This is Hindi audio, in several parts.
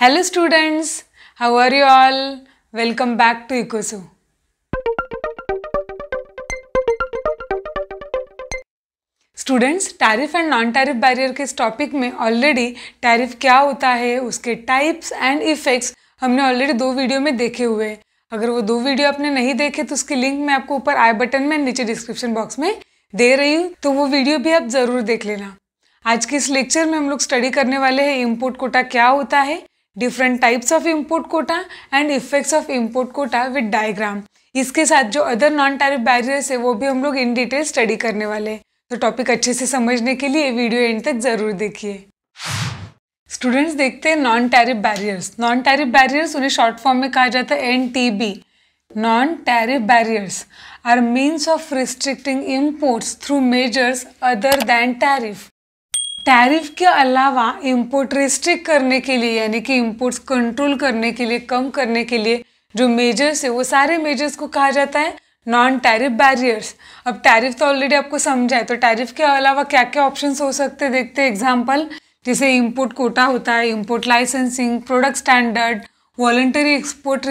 Hello students how are you all welcome back to इकोसो students tariff and non tariff barrier के इस टॉपिक में ऑलरेडी टैरिफ क्या होता है उसके टाइप्स एंड इफ़ेक्ट्स हमने ऑलरेडी दो वीडियो में देखे हुए हैं अगर वो दो वीडियो आपने नहीं देखे तो उसकी लिंक मैं आपको ऊपर आई बटन में नीचे डिस्क्रिप्शन बॉक्स में दे रही हूँ तो वो वीडियो भी आप ज़रूर देख लेना आज के इस लेक्चर में हम लोग स्टडी करने वाले हैं इम्पोर्ट कोटा क्या होता है different types of import quota and effects of import quota with diagram इसके साथ जो अदर नॉन टैरिफ बैरियर्स है वो भी हम लोग इन डिटेल स्टडी करने वाले हैं तो टॉपिक अच्छे से समझने के लिए वीडियो एंड तक ज़रूर देखिए स्टूडेंट्स देखते हैं non tariff barriers non tariff barriers उन्हें शॉर्ट फॉर्म में कहा जाता है N T B non tariff barriers are means of restricting imports through measures other than tariff tariff के अलावा इम्पोर्ट रिस्ट्रिक्ट करने के लिए यानी कि इम्पोर्ट्स कंट्रोल करने के लिए कम करने के लिए जो मेजर्स है वो सारे मेजर्स को कहा जाता है नॉन टैरिफ बैरियर्स अब टैरिफ तो ऑलरेडी आपको समझा है तो टैरिफ के अलावा क्या क्या ऑप्शन हो सकते हैं देखते हैं एग्जाम्पल जैसे इम्पोर्ट कोटा होता है import licensing product standard voluntary export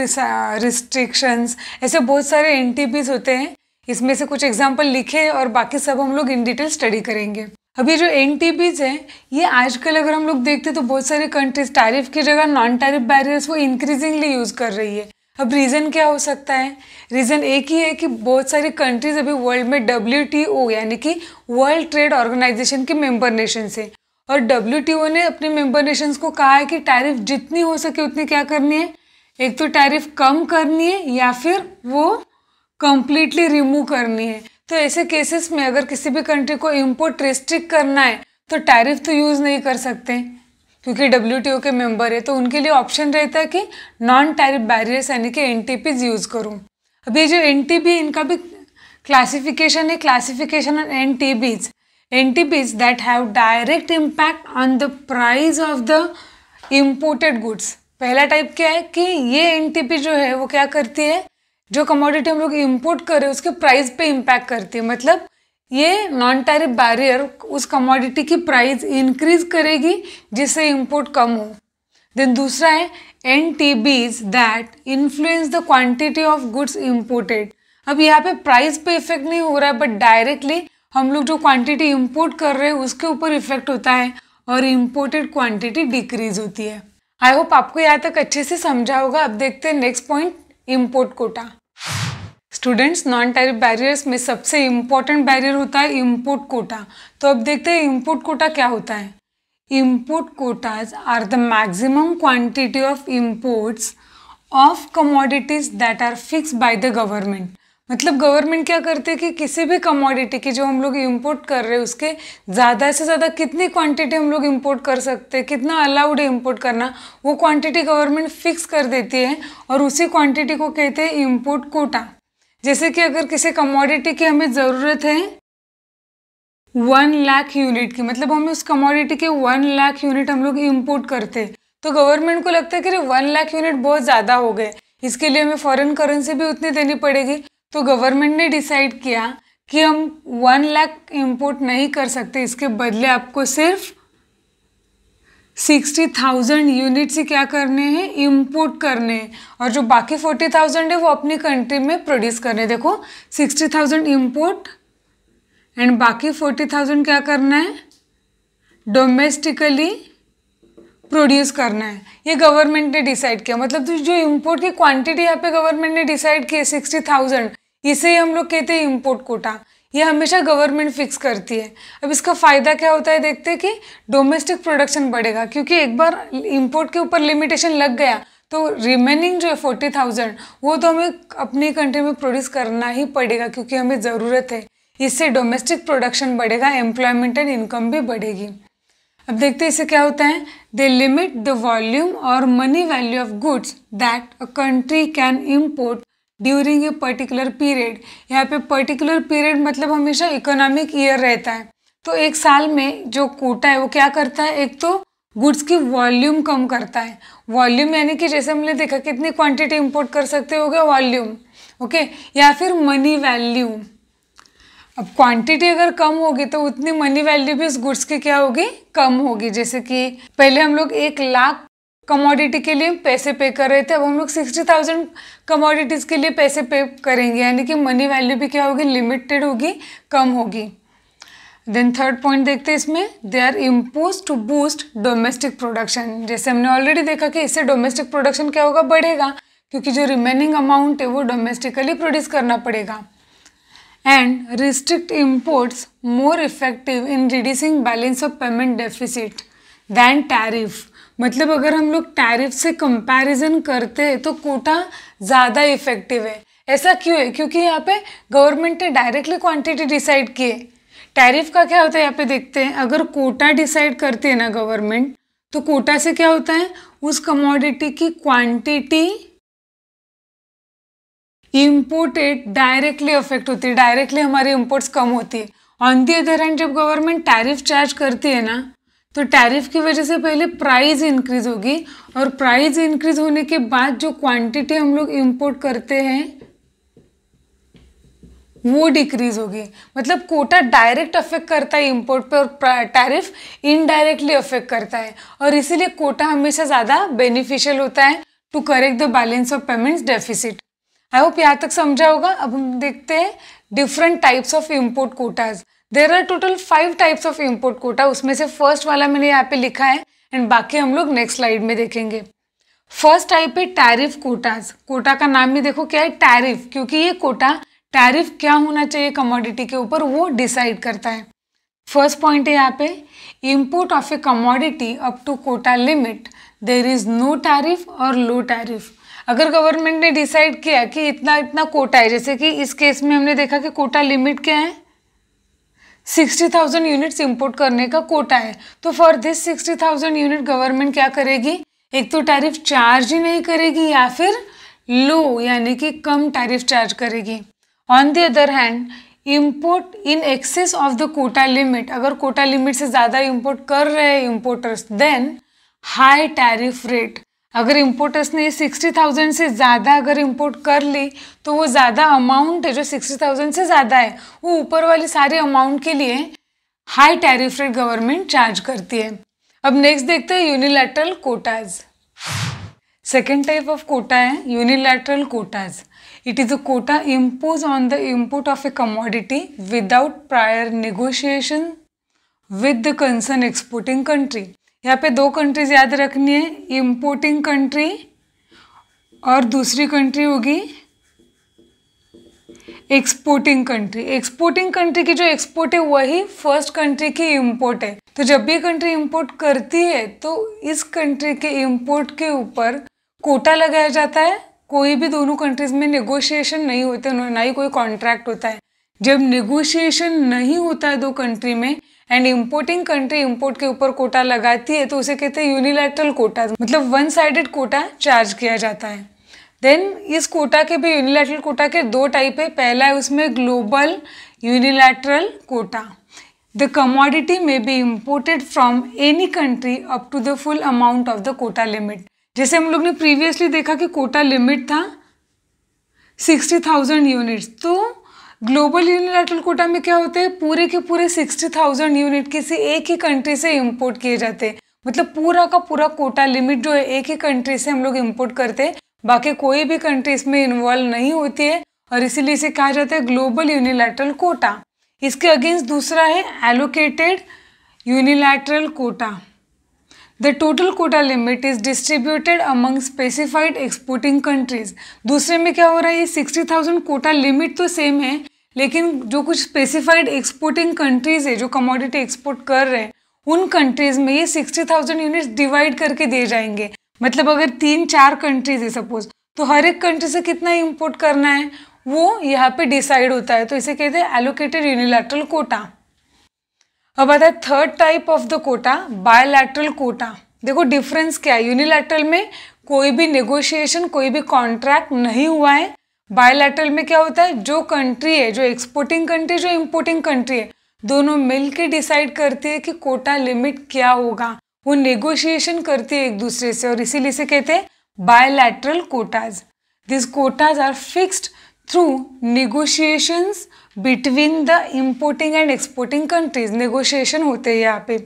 restrictions ऐसे बहुत सारे एन होते हैं इसमें से कुछ एग्जाम्पल लिखे और बाकी सब हम लोग इन डिटेल स्टडी करेंगे अभी जो एन हैं ये आजकल अगर हम लोग देखते तो बहुत सारे कंट्रीज टैरिफ की जगह नॉन टैरिफ बैरियर्स वो इंक्रीजिंगली यूज़ कर रही है अब रीज़न क्या हो सकता है रीज़न एक ही है कि बहुत सारी कंट्रीज़ अभी वर्ल्ड में डब्ल्यू यानी कि वर्ल्ड ट्रेड ऑर्गेनाइजेशन के मेंबर नेशन से और डब्ल्यू ने अपने मेंबर नेशंस को कहा है कि टैरिफ जितनी हो सके उतनी क्या करनी है एक तो टैरिफ कम करनी है या फिर वो कम्प्लीटली रिमूव करनी है तो ऐसे केसेस में अगर किसी भी कंट्री को इम्पोर्ट रिस्ट्रिक करना है तो टैरिफ तो यूज़ नहीं कर सकते क्योंकि डब्ल्यू के मेंबर है तो उनके लिए ऑप्शन रहता है कि नॉन टैरिफ बैरियर्स यानी कि एन यूज़ करूँ अब ये जो एन इनका भी क्लासिफिकेशन है classification on N T Bs N T Bs that have direct impact on the price of the imported goods पहला टाइप क्या है कि ये एन जो है वो क्या करती है जो कमोडिटी हम लोग इम्पोर्ट कर रहे हैं उसके प्राइस पे इम्पैक्ट करती है मतलब ये नॉन टैरिफ बैरियर उस कमोडिटी की प्राइस इंक्रीज करेगी जिससे इम्पोर्ट कम हो देन दूसरा है N T Bs that influence the quantity of goods imported अब यहाँ पे प्राइस पे इफेक्ट नहीं हो रहा है बट डायरेक्टली हम लोग जो क्वांटिटी इम्पोर्ट कर रहे हैं उसके ऊपर इफेक्ट होता है और इम्पोर्टेड क्वांटिटी डिक्रीज होती है आई होप आपको यहाँ तक अच्छे से समझा होगा अब देखते हैं next point import quota students non tariff barriers में सबसे इम्पोर्टेंट बैरियर होता है इम्पोर्ट कोटा तो अब देखते हैं इम्पोर्ट कोटा क्या होता है import quotas are the maximum quantity of imports of commodities that are fix by the government मतलब गवर्नमेंट क्या करते हैं कि किसी भी कमोडिटी की जो हम लोग इम्पोर्ट कर रहे हैं उसके ज़्यादा से ज़्यादा कितनी क्वांटिटी हम लोग इम्पोर्ट कर सकते हैं कितना अलाउड है इम्पोर्ट करना वो क्वांटिटी गवर्नमेंट फिक्स कर देती है और उसी क्वांटिटी को कहते हैं इम्पोर्ट कोटा जैसे कि अगर किसी कमोडिटी की हमें ज़रूरत है वन लाख यूनिट की मतलब हमें उस कमोडिटी के वन लाख यूनिट हम लोग इम्पोर्ट करते हैं तो गवर्नमेंट को लगता है कि वन लाख यूनिट बहुत ज़्यादा हो गए इसके लिए हमें फॉरेन करेंसी भी उतनी देनी पड़ेगी तो गवर्नमेंट ने डिसाइड किया कि हम वन लाख इम्पोर्ट नहीं कर सकते इसके बदले आपको सिर्फ सिक्सटी थाउजेंड यूनिट से क्या करने हैं इम्पोर्ट करने और जो बाकी फोर्टी थाउजेंड है वो अपनी कंट्री में प्रोड्यूस करने देखो सिक्सटी थाउजेंड इम्पोर्ट एंड बाकी फोर्टी थाउजेंड क्या करना है डोमेस्टिकली प्रोड्यूस करना है ये गवर्नमेंट ने डिसाइड किया मतलब तो जो इम्पोर्ट की क्वांटिटी यहाँ पे गवर्नमेंट ने डिसाइड की है सिक्सटी थाउजेंड इसे हम लोग कहते हैं इम्पोर्ट कोटा ये हमेशा गवर्नमेंट फिक्स करती है अब इसका फ़ायदा क्या होता है देखते हैं कि डोमेस्टिक प्रोडक्शन बढ़ेगा क्योंकि एक बार इम्पोर्ट के ऊपर लिमिटेशन लग गया तो रिमेनिंग जो है फोर्टी थाउजेंड वो तो हमें अपनी कंट्री में प्रोड्यूस करना ही पड़ेगा क्योंकि हमें ज़रूरत है इससे डोमेस्टिक प्रोडक्शन बढ़ेगा एम्प्लॉयमेंट एंड इनकम भी बढ़ेगी अब देखते हैं इससे क्या होता है दे लिमिट द वॉल्यूम और money value of goods that a country can import during a particular period यहाँ पे पर्टिकुलर पीरियड मतलब हमेशा इकोनॉमिक ईयर रहता है तो एक साल में जो कोटा है वो क्या करता है एक तो गुड्स की वॉल्यूम कम करता है वॉल्यूम यानी कि जैसे हमने देखा कितनी क्वांटिटी इंपोर्ट कर सकते हो गया वॉल्यूम ओके या फिर मनी वैल्यू अब क्वांटिटी अगर कम होगी तो उतनी मनी वैल्यू भी उस गुड्स की क्या होगी कम होगी जैसे कि पहले हम लोग एक लाख कमोडिटी के लिए पैसे पे कर रहे थे अब हम लोग सिक्सटी थाउजेंड कमोडिटीज़ के लिए पैसे पे करेंगे यानी कि मनी वैल्यू भी क्या होगी लिमिटेड होगी कम होगी देन थर्ड पॉइंट देखते हैं इसमें they are impose to boost domestic production जैसे हमने ऑलरेडी देखा कि इससे डोमेस्टिक प्रोडक्शन क्या होगा बढ़ेगा क्योंकि जो रिमेनिंग अमाउंट है वो डोमेस्टिकली प्रोड्यूस करना पड़ेगा and restrict imports more effective in reducing balance of payment deficit than tariff मतलब अगर हम लोग टैरिफ से कंपैरिजन करते हैं तो कोटा ज़्यादा इफेक्टिव है ऐसा क्यों है क्योंकि यहाँ पे गवर्नमेंट ने डायरेक्टली क्वांटिटी डिसाइड किए टैरिफ का क्या होता है यहाँ पे देखते हैं अगर कोटा डिसाइड करती है ना गवर्नमेंट तो कोटा से क्या होता है उस कमोडिटी की क्वांटिटी इम्पोर्टेड डायरेक्टली अफेक्ट होती है डायरेक्टली हमारी इम्पोर्ट्स कम होती है ऑन दी अदर हैंड जब गवर्नमेंट टैरिफ चार्ज करती है ना तो टैरिफ की वजह से पहले प्राइस इंक्रीज होगी और प्राइस इंक्रीज होने के बाद जो क्वांटिटी हम लोग इंपोर्ट करते हैं वो डिक्रीज होगी मतलब कोटा डायरेक्ट अफेक्ट करता है इंपोर्ट पे और टैरिफ इनडायरेक्टली अफेक्ट करता है और इसीलिए कोटा हमेशा ज़्यादा बेनिफिशियल होता है to correct the balance of payments deficit I hope यहाँ तक समझा होगा अब हम देखते हैं different types of import quotas there are total five types of import quota उसमें से फर्स्ट वाला मैंने यहाँ पे लिखा है एंड बाकी हम लोग नेक्स्ट स्लाइड में देखेंगे फर्स्ट टाइप है टैरिफ कोटाज कोटा का नाम भी देखो क्या है टैरिफ क्योंकि ये कोटा टैरिफ क्या होना चाहिए कमोडिटी के ऊपर वो डिसाइड करता है फर्स्ट पॉइंट है यहाँ पे import of a commodity up to quota limit there is no tariff और लो टैरिफ अगर गवर्नमेंट ने डिसाइड किया कि इतना इतना कोटा है जैसे कि इस केस में हमने देखा कि कोटा लिमिट क्या है सिक्सटी थाउजेंड यूनिट्स इम्पोर्ट करने का कोटा है तो for this sixty thousand unit government क्या करेगी एक तो टैरिफ चार्ज ही नहीं करेगी या फिर लो यानी कि कम टैरिफ चार्ज करेगी on the other hand import in excess of the quota limit अगर कोटा लिमिट से ज़्यादा इम्पोर्ट कर रहे हैं importers then high tariff rate अगर इम्पोर्टर्स ने सिक्सटी थाउजेंड से ज़्यादा अगर इम्पोर्ट कर ली तो वो ज़्यादा अमाउंट है जो सिक्सटी थाउजेंड से ज़्यादा है वो ऊपर वाले सारे अमाउंट के लिए high tariff rate government charge करती है अब नेक्स्ट देखते हैं unilateral quotas second type of quota है unilateral quotas it is a quota impose on the import of a commodity without prior negotiation with the concern exporting country यहाँ पे दो कंट्रीज याद रखनी है इम्पोर्टिंग कंट्री और दूसरी कंट्री होगी एक्सपोर्टिंग कंट्री एक्सपोर्टिंग कंट्री की जो एक्सपोर्ट है वही फर्स्ट कंट्री की इम्पोर्ट है तो जब भी कंट्री इम्पोर्ट करती है तो इस कंट्री के इम्पोर्ट के ऊपर कोटा लगाया जाता है कोई भी दोनों कंट्रीज में नेगोशिएशन नहीं होते ना ही कोई कॉन्ट्रैक्ट होता है जब नेगोशिएशन नहीं होता है दो कंट्री में एंड इम्पोर्टिंग कंट्री इम्पोर्ट के ऊपर कोटा लगाती है तो उसे कहते हैं यूनिलैटरल कोटा मतलब वन साइडेड कोटा चार्ज किया जाता है देन इस कोटा के भी यूनिलैटरल कोटा के दो टाइप है पहला है उसमें global unilateral quota the commodity may be imported from any country up to the full amount of the quota limit जैसे हम लोग ने प्रीवियसली देखा कि कोटा लिमिट था सिक्सटी थाउजेंड यूनिट्स तो ग्लोबल यूनिलैटरल कोटा में क्या होता है पूरे के पूरे सिक्सटी थाउजेंड यूनिट किसी एक ही कंट्री से इम्पोर्ट किए जाते हैं मतलब पूरा का पूरा कोटा लिमिट जो है एक ही कंट्री से हम लोग इम्पोर्ट करते हैं बाकी कोई भी कंट्री इसमें इन्वॉल्व नहीं होती है और इसीलिए इसे कहा जाता है ग्लोबल यूनिलैटरल कोटा इसके अगेंस्ट दूसरा है allocated unilateral quota the total quota limit is distributed among specified exporting countries दूसरे में क्या हो रहा है ये सिक्सटी थाउजेंड कोटा लिमिट तो सेम है लेकिन जो कुछ स्पेसिफाइड एक्सपोर्टिंग कंट्रीज है जो कमोडिटी एक्सपोर्ट कर रहे हैं उन कंट्रीज में ये सिक्सटी थाउजेंड यूनिट्स डिवाइड करके दिए जाएंगे मतलब अगर तीन चार कंट्रीज है सपोज तो हर एक कंट्री से कितना इम्पोर्ट करना है वो यहाँ पे डिसाइड होता है तो इसे कहते हैं एलोकेटेड यूनिलैटरल कोटा अब आता है third type of the quota bilateral quota देखो डिफरेंस क्या है यूनिलैट्रल में कोई भी नेगोशिएशन कोई भी कॉन्ट्रैक्ट नहीं हुआ है बायोलैट्रल में क्या होता है जो कंट्री है जो एक्सपोर्टिंग कंट्री जो इम्पोर्टिंग कंट्री है दोनों मिल डिसाइड करती है कि कोटा लिमिट क्या होगा वो नेगोशिएशन करती है एक दूसरे से और इसीलिए से कहते हैं bilateral quotas this quotas are fixed through negotiations between the importing and exporting countries negotiation होते हैं यहाँ पे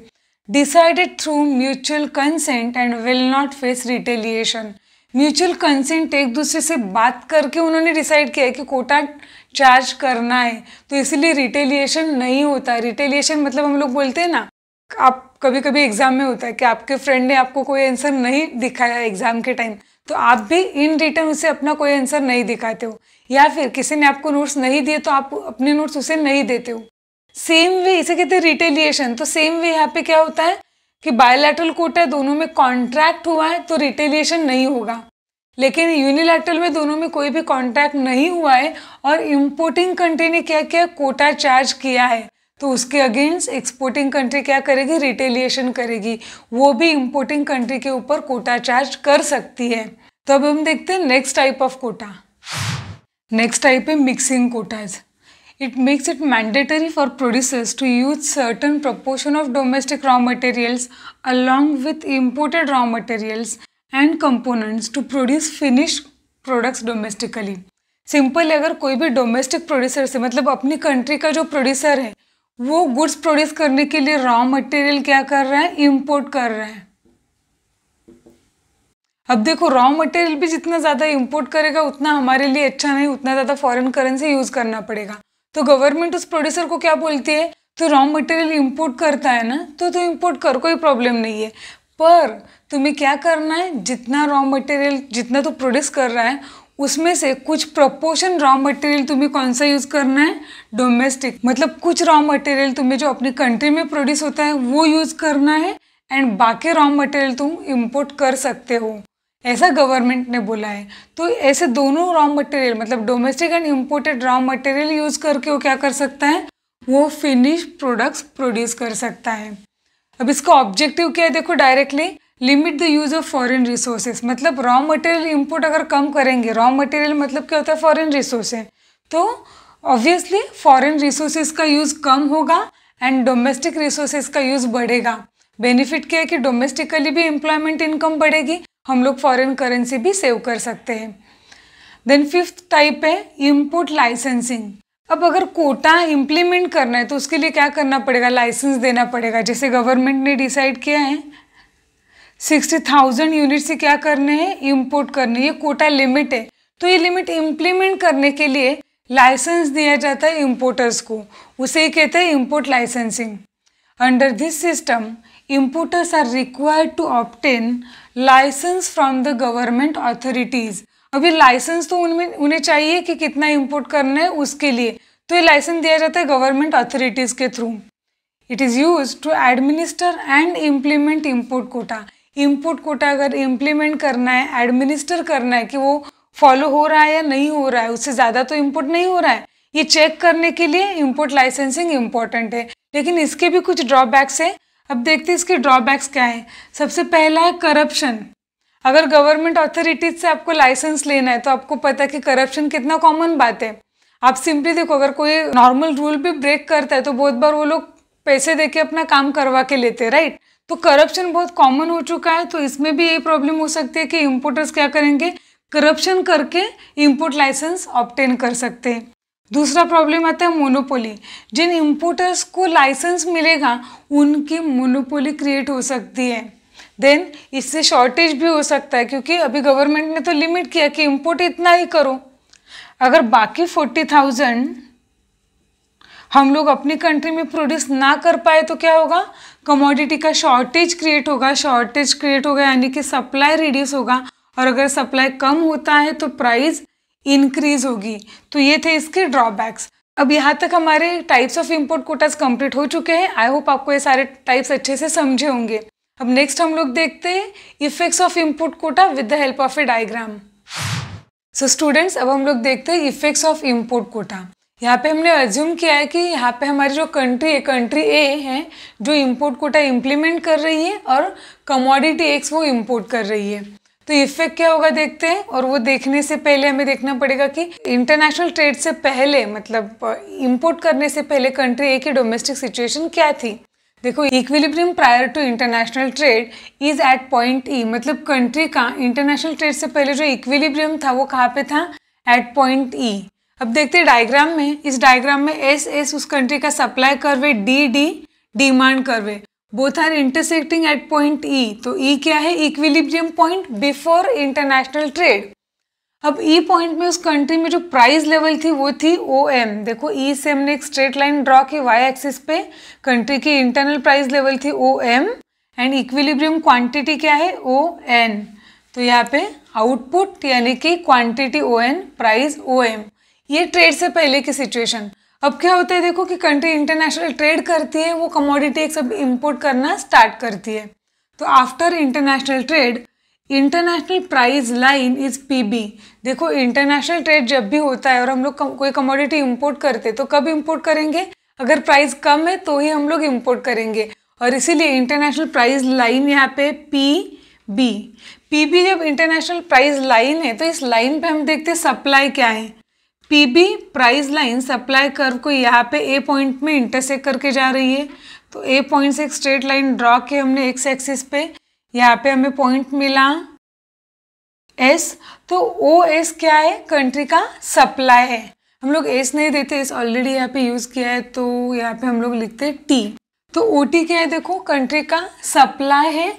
decided through mutual consent and will not face retaliation mutual consent एक दूसरे से बात करके उन्होंने डिसाइड किया है कि कोटा चार्ज करना है तो इसलिए रिटेलिएशन नहीं होता रिटेलिएशन मतलब हम लोग बोलते हैं ना आप कभी कभी एग्ज़ाम में होता है कि आपके फ्रेंड ने आपको कोई आंसर नहीं दिखाया एग्ज़ाम के टाइम तो आप भी इन रिटर्न उसे अपना कोई आंसर नहीं दिखाते हो या फिर किसी ने आपको नोट्स नहीं दिए तो आप अपने नोट्स उसे नहीं देते हो सेम वे इसे कहते हैं रिटेलिएशन तो सेम वे यहाँ पे क्या होता है कि बायोलैटरल कोट है दोनों में कॉन्ट्रैक्ट हुआ है तो रिटेलिएशन नहीं होगा लेकिन यूनिलैटरल में दोनों में कोई भी कॉन्ट्रैक्ट नहीं हुआ है और इम्पोर्टिंग कंट्री ने क्या किया कोटा चार्ज किया है तो उसके अगेंस्ट एक्सपोर्टिंग कंट्री क्या करेगी रिटेलिएशन करेगी वो भी इम्पोर्टिंग कंट्री के ऊपर कोटा चार्ज कर सकती है तो अब हम देखते हैं next type of quota next type है mixing quotas it makes it mandatory for producers to use certain proportion of domestic raw materials along with imported raw materials and components to produce finish products domestically simple अगर कोई भी डोमेस्टिक प्रोड्यूसर से मतलब अपनी कंट्री का जो प्रोड्यूसर है वो गुड्स प्रोड्यूस करने के लिए रॉ मटेरियल क्या कर रहा है इम्पोर्ट कर रहा है अब देखो रॉ मटेरियल भी जितना ज़्यादा इम्पोर्ट करेगा उतना हमारे लिए अच्छा नहीं उतना ज़्यादा फॉरेन करेंसी यूज़ करना पड़ेगा तो गवर्नमेंट उस प्रोड्यूसर को क्या बोलती है तो रॉ मटेरियल इम्पोर्ट करता है ना तो तू इम्पोर्ट कर कोई प्रॉब्लम नहीं है पर तुम्हें क्या करना है जितना रॉ मटेरियल जितना तू प्रोड्यूस कर रहा है उसमें से कुछ प्रपोर्शन रॉ मटेरियल तुम्हें कौन सा यूज़ करना है डोमेस्टिक मतलब कुछ रॉ मटेरियल तुम्हें जो अपनी कंट्री में प्रोड्यूस होता है वो यूज़ करना है एंड बाकी रॉ मटेरियल तुम इम्पोर्ट कर सकते हो ऐसा गवर्नमेंट ने बोला है तो ऐसे दोनों रॉ मटेरियल मतलब domestic and imported raw material use करके वो क्या कर सकता है वो फिनिश प्रोडक्ट्स प्रोड्यूस कर सकता है अब इसका ऑब्जेक्टिव क्या है देखो directly limit the use of foreign resources मतलब रॉ मटेरियल इम्पोर्ट अगर कम करेंगे रॉ मटेरियल मतलब क्या होता है फॉरेन रिसोर्सेज तो ऑब्वियसली फॉरेन रिसोर्सेज का यूज़ कम होगा एंड डोमेस्टिक रिसोर्सेज का यूज़ बढ़ेगा बेनिफिट क्या है कि डोमेस्टिकली भी एम्प्लॉयमेंट इनकम बढ़ेगी हम लोग फॉरेन करेंसी भी सेव कर सकते हैं देन फिफ्थ टाइप है इम्पोर्ट लाइसेंसिंग अब अगर कोटा इम्प्लीमेंट करना है तो उसके लिए क्या करना पड़ेगा लाइसेंस देना पड़ेगा जैसे गवर्नमेंट ने डिसाइड किया है सिक्सटी थाउजेंड यूनिट से क्या करने हैं इम्पोर्ट करने ये कोटा लिमिट है तो ये लिमिट इम्प्लीमेंट करने के लिए लाइसेंस दिया जाता है इम्पोर्टर्स को उसे ही कहते हैं import licensing under this system importers are required to obtain license from the government authorities. अभी लाइसेंस तो उनमें उन्हें चाहिए कि कितना इम्पोर्ट करना है उसके लिए तो ये लाइसेंस दिया जाता है गवर्नमेंट अथॉरिटीज़ के through it is use to administer and implement import quota import quota अगर इम्प्लीमेंट करना है एडमिनिस्टर करना है कि वो फॉलो हो रहा है या नहीं हो रहा है उससे ज़्यादा तो इम्पोर्ट नहीं हो रहा है ये चेक करने के लिए इम्पोर्ट लाइसेंसिंग इम्पोर्टेंट है लेकिन इसके भी कुछ ड्रॉबैक्स है अब देखते हैं इसके ड्रॉबैक्स क्या है सबसे पहला है करप्शन अगर गवर्नमेंट अथॉरिटीज से आपको लाइसेंस लेना है तो आपको पता है कि करप्शन कितना कॉमन बात है आप सिंपली देखो अगर कोई नॉर्मल रूल भी ब्रेक करता है तो बहुत बार वो लोग पैसे देके अपना काम करवा के लेते हैं राइट तो करप्शन बहुत कॉमन हो चुका है तो इसमें भी ये प्रॉब्लम हो सकती है कि इम्पोर्टर्स क्या करेंगे करप्शन करके इम्पोर्ट लाइसेंस ऑप्टेन कर सकते हैं दूसरा प्रॉब्लम आता है मोनोपोली जिन इम्पोर्टर्स को लाइसेंस मिलेगा उनकी मोनोपोली क्रिएट हो सकती है देन इससे शॉर्टेज भी हो सकता है क्योंकि अभी गवर्नमेंट ने तो लिमिट किया कि इम्पोर्ट इतना ही करो अगर बाकी फोर्टी थाउजेंड हम लोग अपनी कंट्री में प्रोड्यूस ना कर पाए तो क्या होगा कमोडिटी का शॉर्टेज क्रिएट होगा शॉर्टेज क्रिएट होगा यानी कि सप्लाई रिड्यूस होगा और अगर सप्लाई कम होता है तो प्राइस इंक्रीज होगी तो ये थे इसके ड्रॉबैक्स अब यहाँ तक हमारे types of import quotas complete हो चुके हैं आई होप आपको ये सारे टाइप्स अच्छे से समझे होंगे अब नेक्स्ट हम लोग देखते हैं effects of import quota with the help of a diagram so students अब हम लोग देखते हैं इफेक्ट्स ऑफ इम्पोर्ट कोटा यहाँ पे हमने अज्यूम किया है कि यहाँ पे हमारी जो कंट्री है कंट्री ए है जो इम्पोर्ट कोटा इम्प्लीमेंट कर रही है और कमोडिटी एक्स वो इम्पोर्ट कर रही है तो इफेक्ट क्या होगा देखते हैं और वो देखने से पहले हमें देखना पड़ेगा कि इंटरनेशनल ट्रेड से पहले मतलब इंपोर्ट करने से पहले कंट्री ए की डोमेस्टिक सिचुएशन क्या थी देखो equilibrium prior to international trade is at point E मतलब कंट्री का इंटरनेशनल ट्रेड से पहले जो इक्विलिब्रियम था वो कहाँ पे था एट पॉइंट ई अब देखते हैं डायग्राम में इस डायग्राम में एस एस उस कंट्री का supply curve D D demand curve both are intersecting at point E तो ई e क्या है equilibrium point before international trade अब ई e पॉइंट में उस कंट्री में जो प्राइस लेवल थी वो थी ओ एम देखो ई e से हमने एक स्ट्रेट लाइन ड्रॉ की वाई एक्सिस पे कंट्री की इंटरनल प्राइस लेवल थी O M and equilibrium quantity क्या है ओ एन तो यहाँ पे आउटपुट यानी कि quantity O N price O M ये ट्रेड से पहले की सिचुएशन अब क्या होता है देखो कि कंट्री इंटरनेशनल ट्रेड करती है वो कमोडिटी एक सब इम्पोर्ट करना स्टार्ट करती है तो after international trade international price line is PB देखो इंटरनेशनल ट्रेड जब भी होता है और हम लोग कोई कमोडिटी इम्पोर्ट करते तो कब इम्पोर्ट करेंगे अगर प्राइस कम है तो ही हम लोग इम्पोर्ट करेंगे और इसीलिए इंटरनेशनल प्राइस लाइन यहाँ पे पी बी पी बी जब इंटरनेशनल प्राइस लाइन है तो इस लाइन पे हम देखते हैं सप्लाई क्या है PB price line supply curve को यहाँ पे ए पॉइंट में इंटरसेक करके जा रही है तो ए पॉइंट से एक स्ट्रेट लाइन ड्रॉ के हमने एक्स एक्सिस पे यहाँ पे हमें पॉइंट मिला एस तो ओ एस क्या है कंट्री का सप्लाई है हम लोग एस नहीं देते एस ऑलरेडी यहाँ पे यूज़ किया है तो यहाँ पे हम लोग लिखते हैं टी तो ओ टी क्या है देखो कंट्री का सप्लाई है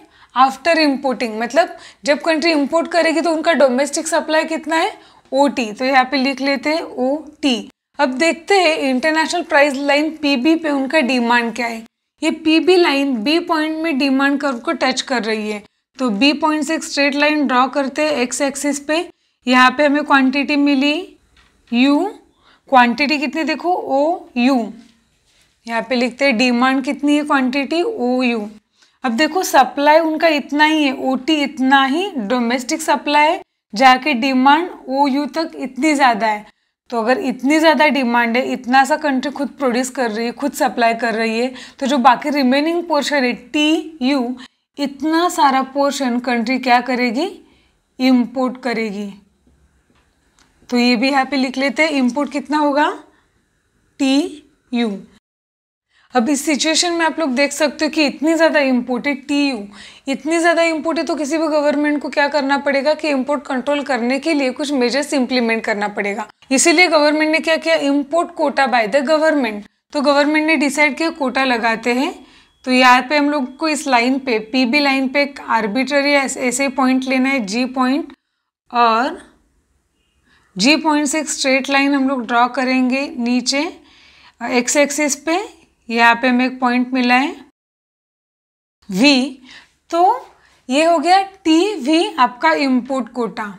आफ्टर इम्पोर्टिंग मतलब जब कंट्री इम्पोर्ट करेगी तो उनका डोमेस्टिक सप्लाई कितना है ओ टी तो यहाँ पे लिख लेते हैं ओ टी अब देखते हैं international price line P B पे उनका डिमांड क्या है ये P B line B point में डिमांड कर्व को टच कर रही है तो बी पॉइंट से एक स्ट्रेट लाइन ड्रॉ करते हैं एक्स एक्सिस पे यहाँ पे हमें क्वांटिटी मिली यू क्वांटिटी कितनी देखो ओ यू यहाँ पे लिखते हैं डिमांड कितनी है क्वांटिटी ओ यू अब देखो सप्लाई उनका इतना ही है ओ टी इतना ही डोमेस्टिक सप्लाई है जाके डिमांड ओ यू तक इतनी ज़्यादा है तो अगर इतनी ज़्यादा डिमांड है इतना सा कंट्री खुद प्रोड्यूस कर रही है खुद सप्लाई कर रही है तो जो बाकी रिमेनिंग पोर्शन है टी यू इतना सारा पोर्शन कंट्री क्या करेगी इम्पोर्ट करेगी तो ये भी यहाँ पे लिख लेते हैं इम्पोर्ट कितना होगा टी यू अब इस सिचुएशन में आप लोग देख सकते हो कि इतनी ज़्यादा इम्पोर्टेड टी यू इतनी ज़्यादा इम्पोर्ट है तो किसी भी गवर्नमेंट को क्या करना पड़ेगा कि इम्पोर्ट कंट्रोल करने के लिए कुछ मेजर्स इम्प्लीमेंट करना पड़ेगा इसीलिए गवर्नमेंट ने क्या किया import quota by the government तो गवर्नमेंट ने डिसाइड किया कोटा लगाते हैं तो यहाँ पे हम लोग को इस लाइन पे पीबी लाइन पे एक आर्बिट्ररी ऐसे पॉइंट लेना है जी पॉइंट और जी पॉइंट से एक स्ट्रेट लाइन हम लोग ड्रॉ करेंगे नीचे एक्स एक्सिस पे यहाँ पे हमें एक पॉइंट मिला है वी तो ये हो गया टी वी आपका इम्पोर्ट कोटा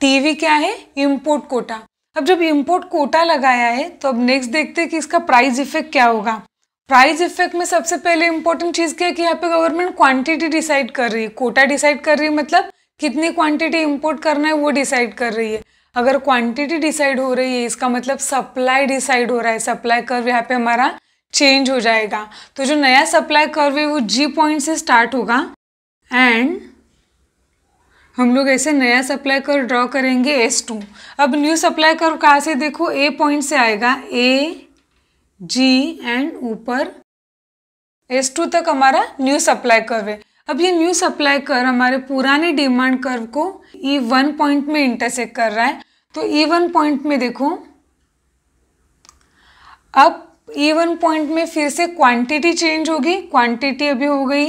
टी वी क्या है इम्पोर्ट कोटा अब जब इम्पोर्ट कोटा लगाया है तो अब नेक्स्ट देखते हैं कि इसका प्राइस इफेक्ट क्या होगा प्राइस इफेक्ट में सबसे पहले इम्पोर्टेंट चीज़ क्या है कि यहाँ पे गवर्नमेंट क्वांटिटी डिसाइड कर रही है कोटा डिसाइड कर रही है मतलब कितनी क्वांटिटी इंपोर्ट करना है वो डिसाइड कर रही है अगर क्वांटिटी डिसाइड हो रही है इसका मतलब सप्लाई डिसाइड हो रहा है सप्लाई कर्व यहाँ पे हमारा चेंज हो जाएगा तो जो नया सप्लाई कर्व है वो जी पॉइंट से स्टार्ट होगा एंड हम लोग ऐसे नया सप्लाई कर्व ड्रॉ करेंगे एस टू अब न्यू सप्लाई कर्व कहाँ से देखो ए पॉइंट से आएगा ए जी एंड ऊपर एस टू तक हमारा न्यू सप्लाई कर्व है अब ये न्यू सप्लाई कर हमारे पुराने डिमांड कर्व को ई वन पॉइंट में इंटरसेक कर रहा है तो ई वन पॉइंट में देखो अब ई वन पॉइंट में फिर से क्वांटिटी चेंज होगी क्वांटिटी अभी हो गई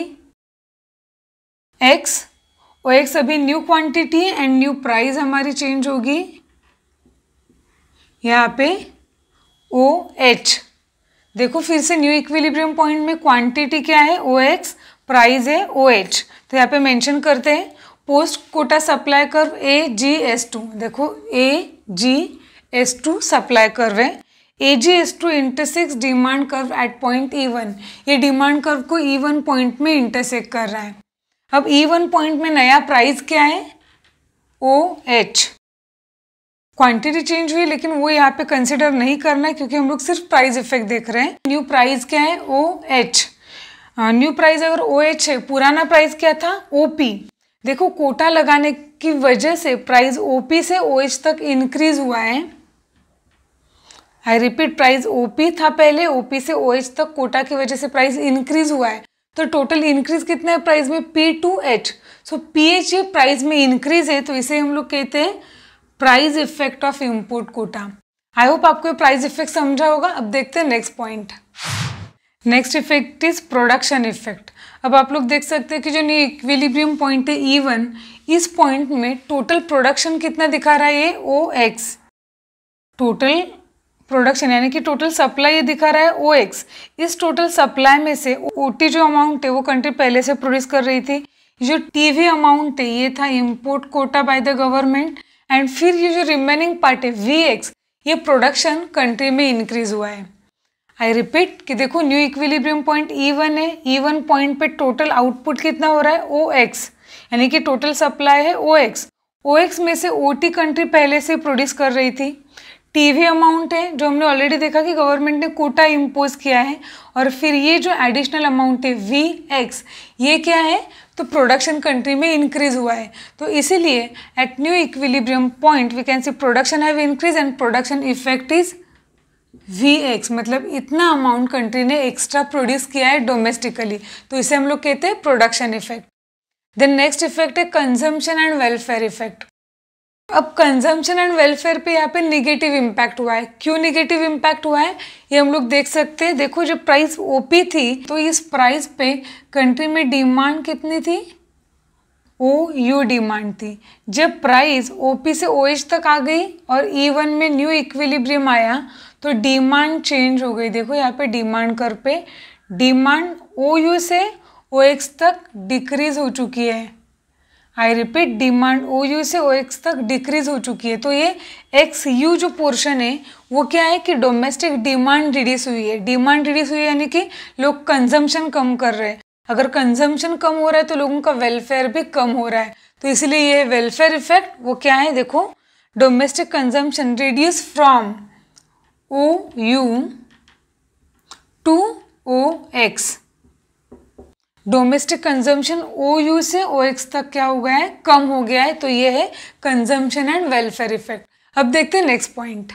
एक्स और एक्स अभी न्यू क्वांटिटी है एंड न्यू प्राइस हमारी चेंज होगी यहाँ पे ओ एच देखो फिर से न्यू इक्विलिब्रियम पॉइंट में क्वांटिटी क्या है ओ एक्स प्राइस है ओ एच तो यहाँ पे मेंशन करते हैं post quota supply curve A G S two देखो A G S two supply curve है A G S two intersects demand curve at point E one ये डिमांड कर्व को ई वन पॉइंट में इंटरसेक कर रहा है अब ई वन पॉइंट में नया प्राइस क्या है ओ एच क्वांटिटी चेंज हुई लेकिन वो यहाँ पे कंसिडर नहीं करना है क्योंकि हम लोग सिर्फ प्राइस इफेक्ट देख रहे हैं न्यू प्राइस क्या है ओ एच न्यू हाँ, प्राइस अगर ओ एच है पुराना प्राइस क्या था ओ पी देखो कोटा लगाने की वजह से प्राइस ओपी से ओ एच तक इंक्रीज हुआ है आई रिपीट प्राइस पी था पहले ओपी से ओ एच तक कोटा की वजह से प्राइस इंक्रीज हुआ है तो टोटल इंक्रीज कितना है प्राइस में P two H so P H ये प्राइस में इंक्रीज है तो इसे हम लोग कहते हैं price effect of import quota I hope आपको प्राइस इफेक्ट समझा होगा अब देखते हैं next point next effect is production effect अब आप लोग देख सकते हैं कि जो ये इक्विलिब्रियम पॉइंट है ई e वन इस पॉइंट में टोटल प्रोडक्शन कितना दिखा रहा है ये ओ एक्स टोटल प्रोडक्शन यानी कि टोटल सप्लाई ये दिखा रहा है ओ एक्स इस टोटल सप्लाई में से ओ टी जो अमाउंट है वो कंट्री पहले से प्रोड्यूस कर रही थी जो टी वी अमाउंट है ये था import quota by the government and फिर ये जो रिमेनिंग पार्ट है वी एक्स ये प्रोडक्शन कंट्री में इंक्रीज हुआ है आई रिपीट कि देखो new equilibrium point E one है ई वन पॉइंट पे टोटल आउटपुट कितना हो रहा है ओ एक्स यानी कि टोटल सप्लाई है ओ एक्स ओ एक्स में से ओ टी कंट्री पहले से प्रोड्यूस कर रही थी टीवी अमाउंट है जो हमने ऑलरेडी देखा कि गवर्नमेंट ने कोटा इम्पोज किया है और फिर ये जो एडिशनल अमाउंट है वी एक्स ये क्या है तो प्रोडक्शन कंट्री में इंक्रीज हुआ है तो इसीलिए at new equilibrium point we can see production have increase and production effect is V X मतलब इतना अमाउंट कंट्री ने एक्स्ट्रा प्रोड्यूस किया है डोमेस्टिकली तो इसे हम लोग कहते हैं production effect then next effect है कंजम्पशन एंड वेलफेयर इफेक्ट अब कंजम्पशन एंड वेलफेयर पे यहाँ पे निगेटिव इम्पैक्ट हुआ है क्यों निगेटिव इम्पैक्ट हुआ है ये हम लोग देख सकते हैं देखो जो प्राइस ओपी थी तो इस प्राइस पे कंट्री में डिमांड कितनी थी ओ यू डिमांड थी जब प्राइस ओपी से ओ एच तक आ गई और ई e वन में न्यू इक्विलिब्रियम आया तो डिमांड चेंज हो गई देखो यहाँ पे डिमांड कर पे डिमांड ओ यू से ओ एक्स तक डिक्रीज हो चुकी है I repeat demand O U से ओ एक्स तक डिक्रीज हो चुकी है तो ये एक्स यू जो पोर्शन है वो क्या है कि डोमेस्टिक डिमांड रिड्यूस हुई है डिमांड रिड्यूस हुई यानी कि लोग कंजम्पशन कम कर रहे हैं अगर कंजम्पशन कम हो रहा है तो लोगों का वेलफेयर भी कम हो रहा है तो इसलिए ये वेलफेयर इफेक्ट वो क्या है देखो domestic consumption reduce from O U to O X domestic consumption O U से ओ एक्स तक क्या हो गया है कम हो गया है तो ये है कंजम्पशन एंड वेलफेयर इफेक्ट अब देखते हैं नेक्स्ट पॉइंट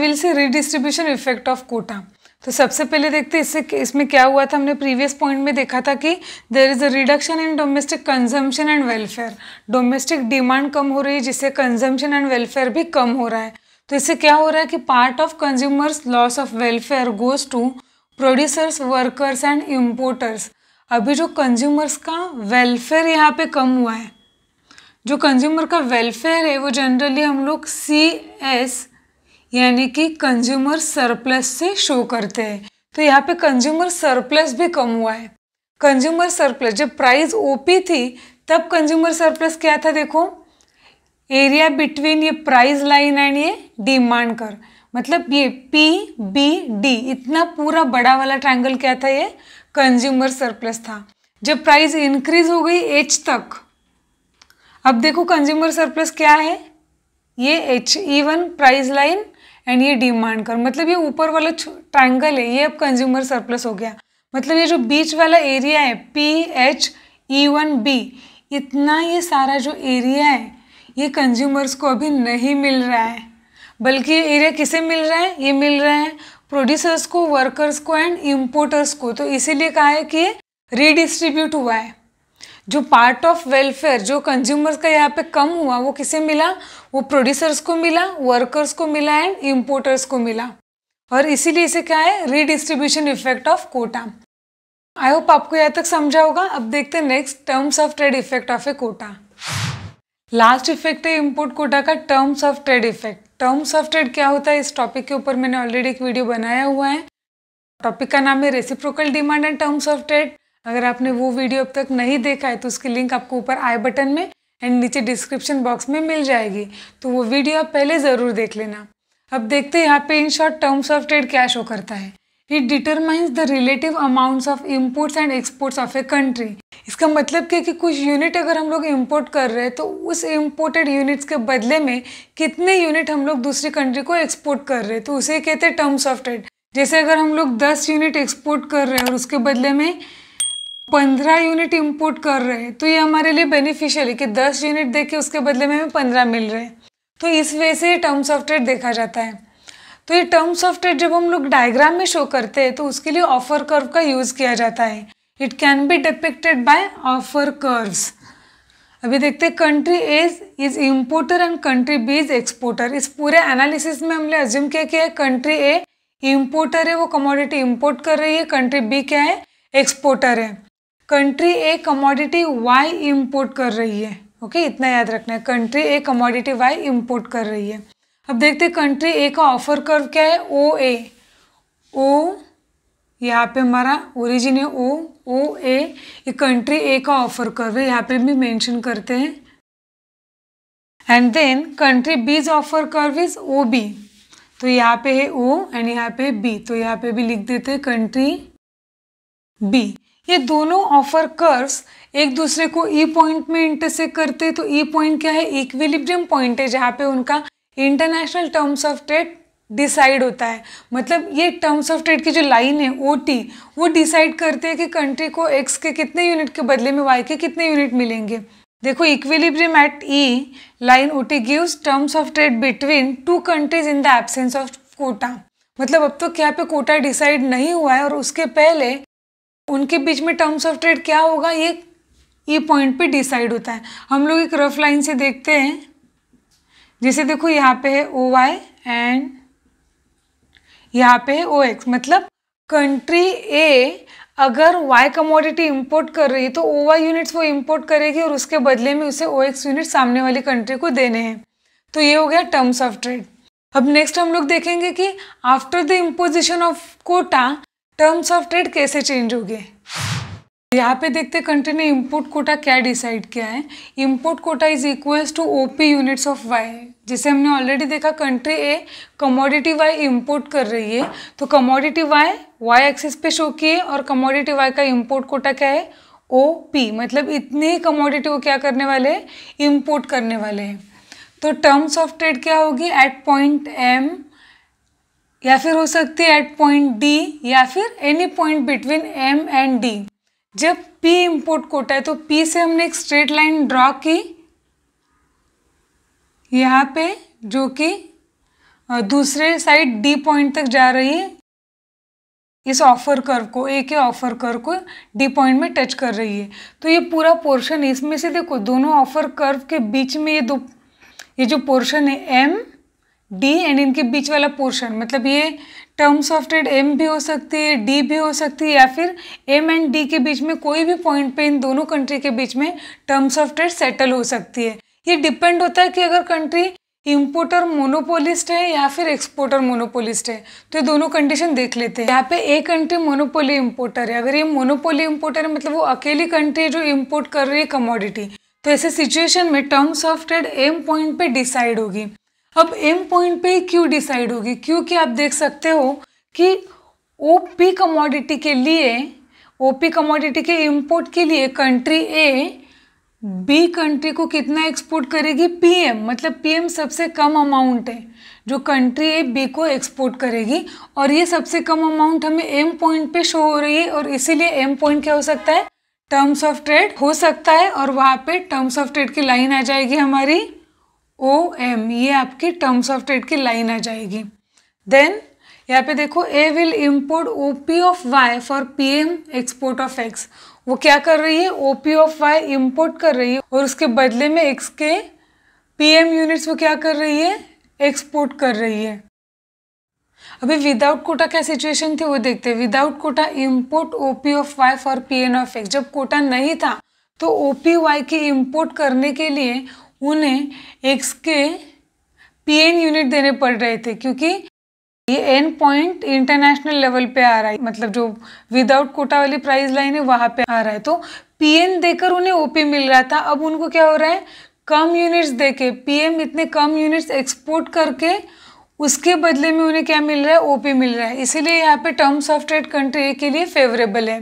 विल से रिडिस्ट्रीब्यूशन इफेक्ट ऑफ कोटा तो सबसे पहले देखते हैं इससे इसमें क्या हुआ था हमने प्रीवियस पॉइंट में देखा था कि there is a reduction in domestic consumption and welfare domestic demand कम हो रही है जिससे कंजम्पशन एंड वेलफेयर भी कम हो रहा है तो इससे क्या हो रहा है कि part of consumers loss of welfare goes to producers workers and importers अभी जो कंज्यूमर्स का वेलफेयर यहाँ पे कम हुआ है जो कंज्यूमर का वेलफेयर है वो जनरली हम लोग सी एस यानी कि कंज्यूमर सरप्लस से शो करते हैं तो यहाँ पे कंज्यूमर सरप्लस भी कम हुआ है कंज्यूमर सरप्लस जब प्राइस ओपी थी तब कंज्यूमर सरप्लस क्या था देखो एरिया बिटवीन ये प्राइस लाइन एंड ये डिमांड कर मतलब ये पी बी डी इतना पूरा बड़ा वाला ट्रायंगल क्या था ये कंज्यूमर सरप्लस था जब प्राइस इंक्रीज हो गई एच तक अब देखो कंज्यूमर सरप्लस क्या है ये H E one price line and ये डिमांड कर मतलब ये ऊपर वाला ट्रायंगल है ये अब कंज्यूमर सरप्लस हो गया मतलब ये जो बीच वाला एरिया है P H E one B इतना ये सारा जो एरिया है ये कंज्यूमर्स को अभी नहीं मिल रहा है बल्कि ये एरिया किसे मिल रहा है ये मिल रहा है प्रोड्यूसर्स को वर्कर्स को एंड इम्पोर्टर्स को तो इसीलिए कहा है कि ये रिडिस्ट्रीब्यूट हुआ है जो पार्ट ऑफ वेलफेयर जो कंज्यूमर्स का यहाँ पे कम हुआ वो किसे मिला वो प्रोड्यूसर्स को मिला वर्कर्स को मिला एंड इम्पोर्टर्स को मिला और इसीलिए इसे क्या है redistribution effect of quota I hope आपको यहाँ तक समझा होगा अब देखते हैं next terms of trade effect of a quota last effect है इम्पोर्ट कोटा का terms of trade effect terms of trade क्या होता है इस टॉपिक के ऊपर मैंने ऑलरेडी एक वीडियो बनाया हुआ है टॉपिक का नाम है reciprocal demand and terms of trade अगर आपने वो वीडियो अब तक नहीं देखा है तो उसकी लिंक आपको ऊपर आई बटन में एंड नीचे डिस्क्रिप्शन बॉक्स में मिल जाएगी तो वो वीडियो आप पहले ज़रूर देख लेना अब देखते हैं यहाँ पे in short terms of trade क्या शो करता है it determines the relative amounts of imports and exports of a country इसका मतलब क्या कि कुछ यूनिट अगर हम लोग इम्पोर्ट कर रहे हैं तो उस इम्पोर्टेड यूनिट्स के बदले में कितने यूनिट हम लोग दूसरी कंट्री को एक्सपोर्ट कर रहे हैं तो उसे कहते हैं टर्म्स ऑफ ट्रेड जैसे अगर हम लोग दस यूनिट एक्सपोर्ट कर रहे हैं और उसके बदले में पंद्रह यूनिट इम्पोर्ट कर रहे हैं तो ये हमारे लिए बेनिफिशियल है कि दस यूनिट दे के उसके बदले में हमें पंद्रह मिल रहे हैं तो इस वजह से टर्म्स ऑफ ट्रेड देखा जाता है तो ये टर्म्स ऑफ ट्रेड जब हम लोग डायग्राम में शो करते हैं तो उसके लिए ऑफर कर्व का यूज़ किया जाता है it can be depicted by offer curves अभी देखते हैं country A is importer and country B is exporter इस पूरे एनालिसिस में हमने एज्यूम किया कि कंट्री ए इम्पोर्टर है वो कमोडिटी इम्पोर्ट कर रही है कंट्री बी क्या है एक्सपोर्टर है country A commodity Y import कर रही है ओके okay, इतना याद रखना है country A commodity Y import कर रही है अब देखते कंट्री ए का ऑफर कर्व क्या है ओ ए ओ यहाँ पे हमारा ओरिजिन है ओ ओ ए ये कंट्री ए का ऑफर कर्व है यहाँ पे भी मेंशन करते हैं and then country B's offer curve is O B तो यहाँ पे है ओ एंड यहाँ पे बी तो यहाँ पे भी लिख देते हैं कंट्री बी ये दोनों ऑफर कर्व्स एक दूसरे को ई e पॉइंट में इंटरसेक्ट करते हैं तो ई e पॉइंट क्या है इक्विलिब्रियम पॉइंट है जहाँ पे उनका international terms of trade decide होता है मतलब ये टर्म्स ऑफ ट्रेड की जो लाइन है ओ टी वो डिसाइड करते हैं कि कंट्री को एक्स के कितने यूनिट के बदले में वाई के कितने यूनिट मिलेंगे देखो equilibrium at E line O T gives terms of trade between two countries in the absence of quota मतलब अब तो क्या पे कोटा डिसाइड नहीं हुआ है और उसके पहले उनके बीच में टर्म्स ऑफ ट्रेड क्या होगा ये ई e पॉइंट पे डिसाइड होता है हम लोग एक रफ लाइन से देखते हैं जैसे देखो यहाँ पे है ओ वाई एंड यहाँ पे है ओ एक्स मतलब कंट्री ए अगर वाई कमोडिटी इंपोर्ट कर रही है तो ओ वाई यूनिट्स वो इंपोर्ट करेगी और उसके बदले में उसे ओ एक्स यूनिट सामने वाली कंट्री को देने हैं तो ये हो गया टर्म्स ऑफ ट्रेड अब नेक्स्ट हम लोग देखेंगे कि after the imposition of quota terms of trade कैसे चेंज हो गए यहाँ पे देखते हैं कंट्री ने इम्पोर्ट कोटा क्या डिसाइड किया है import quota is equals to OP units of Y जैसे हमने ऑलरेडी देखा country A commodity Y import कर रही है तो कमोडिटी वाई वाई एक्सेस पे शो किए और कमोडिटी वाई का इम्पोर्ट कोटा क्या है ओ पी मतलब इतने ही कमोडिटी वो क्या करने वाले हैं इम्पोर्ट करने वाले हैं तो टर्म्स ऑफ ट्रेड क्या होगी एट पॉइंट एम या फिर हो सकती है एट पॉइंट डी या फिर any point between M and D जब P इम्पोर्ट कोटा है तो P से हमने एक स्ट्रेट लाइन ड्रॉ की यहाँ पे जो कि दूसरे साइड D पॉइंट तक जा रही है इस ऑफर कर्व को एक के ऑफर कर्व को डी पॉइंट में टच कर रही है तो ये पूरा पोर्शन है इसमें से देखो दोनों ऑफर कर्व के बीच में ये दो ये जो पोर्शन है एम डी एंड इनके बीच वाला पोर्शन मतलब ये टर्म्स ऑफ ट्रेड एम भी हो सकती है डी भी हो सकती है या फिर एम एंड डी के बीच में कोई भी पॉइंट पे इन दोनों कंट्री के बीच में टर्म्स ऑफ ट्रेड सेटल हो सकती है ये डिपेंड होता है कि अगर कंट्री इम्पोर्टर मोनोपोलिस्ट है या फिर एक्सपोर्टर मोनोपोलिस्ट है तो ये दोनों कंडीशन देख लेते हैं यहाँ पे एक कंट्री मोनोपोली इम्पोर्टर है अगर ये मोनोपोली इम्पोर्टर है मतलब वो अकेली कंट्री है जो इम्पोर्ट कर रही है कमोडिटी तो ऐसे सिचुएशन में terms of trade M point पे डिसाइड होगी अब एम पॉइंट पे क्यू डिसाइड होगी क्योंकि आप देख सकते हो कि ओ पी कमोडिटी के लिए ओ पी कमोडिटी के इम्पोर्ट के लिए कंट्री ए बी कंट्री को कितना एक्सपोर्ट करेगी पीएम मतलब पीएम सबसे कम अमाउंट है जो कंट्री ए बी को एक्सपोर्ट करेगी और ये सबसे कम अमाउंट हमें एम पॉइंट पे शो हो रही है और इसीलिए एम पॉइंट क्या हो सकता है टर्म्स ऑफ ट्रेड हो सकता है और वहाँ पे टर्म्स ऑफ ट्रेड की लाइन आ जाएगी हमारी ओ एम ये आपकी टर्म्स ऑफ ट्रेड की लाइन आ जाएगी देन यहाँ पे देखो A will import O P of Y for P M export of X वो क्या कर रही है O P of Y import कर रही है और उसके बदले में एक्स के पी एम यूनिट्स वो क्या कर रही है एक्सपोर्ट कर रही है अभी विदाउट कोटा क्या सिचुएशन थी वो देखते हैं without quota import O P of Y for P N of X जब कोटा नहीं था तो ओ पी वाई की इम्पोर्ट करने के लिए उन्हें एक्स के पी एन यूनिट देने पड़ रहे थे क्योंकि ये एन पॉइंट इंटरनेशनल लेवल पे आ रहा है मतलब जो विदाउट कोटा वाली प्राइस लाइन है वहाँ पे आ रहा है तो पी एन देकर उन्हें ओपी मिल रहा था अब उनको क्या हो रहा है कम यूनिट्स देके पीएम इतने कम यूनिट्स एक्सपोर्ट करके उसके बदले में उन्हें क्या मिल रहा है ओपी मिल रहा है इसीलिए यहाँ पे टर्म्स ऑफ ट्रेड कंट्री के लिए फेवरेबल है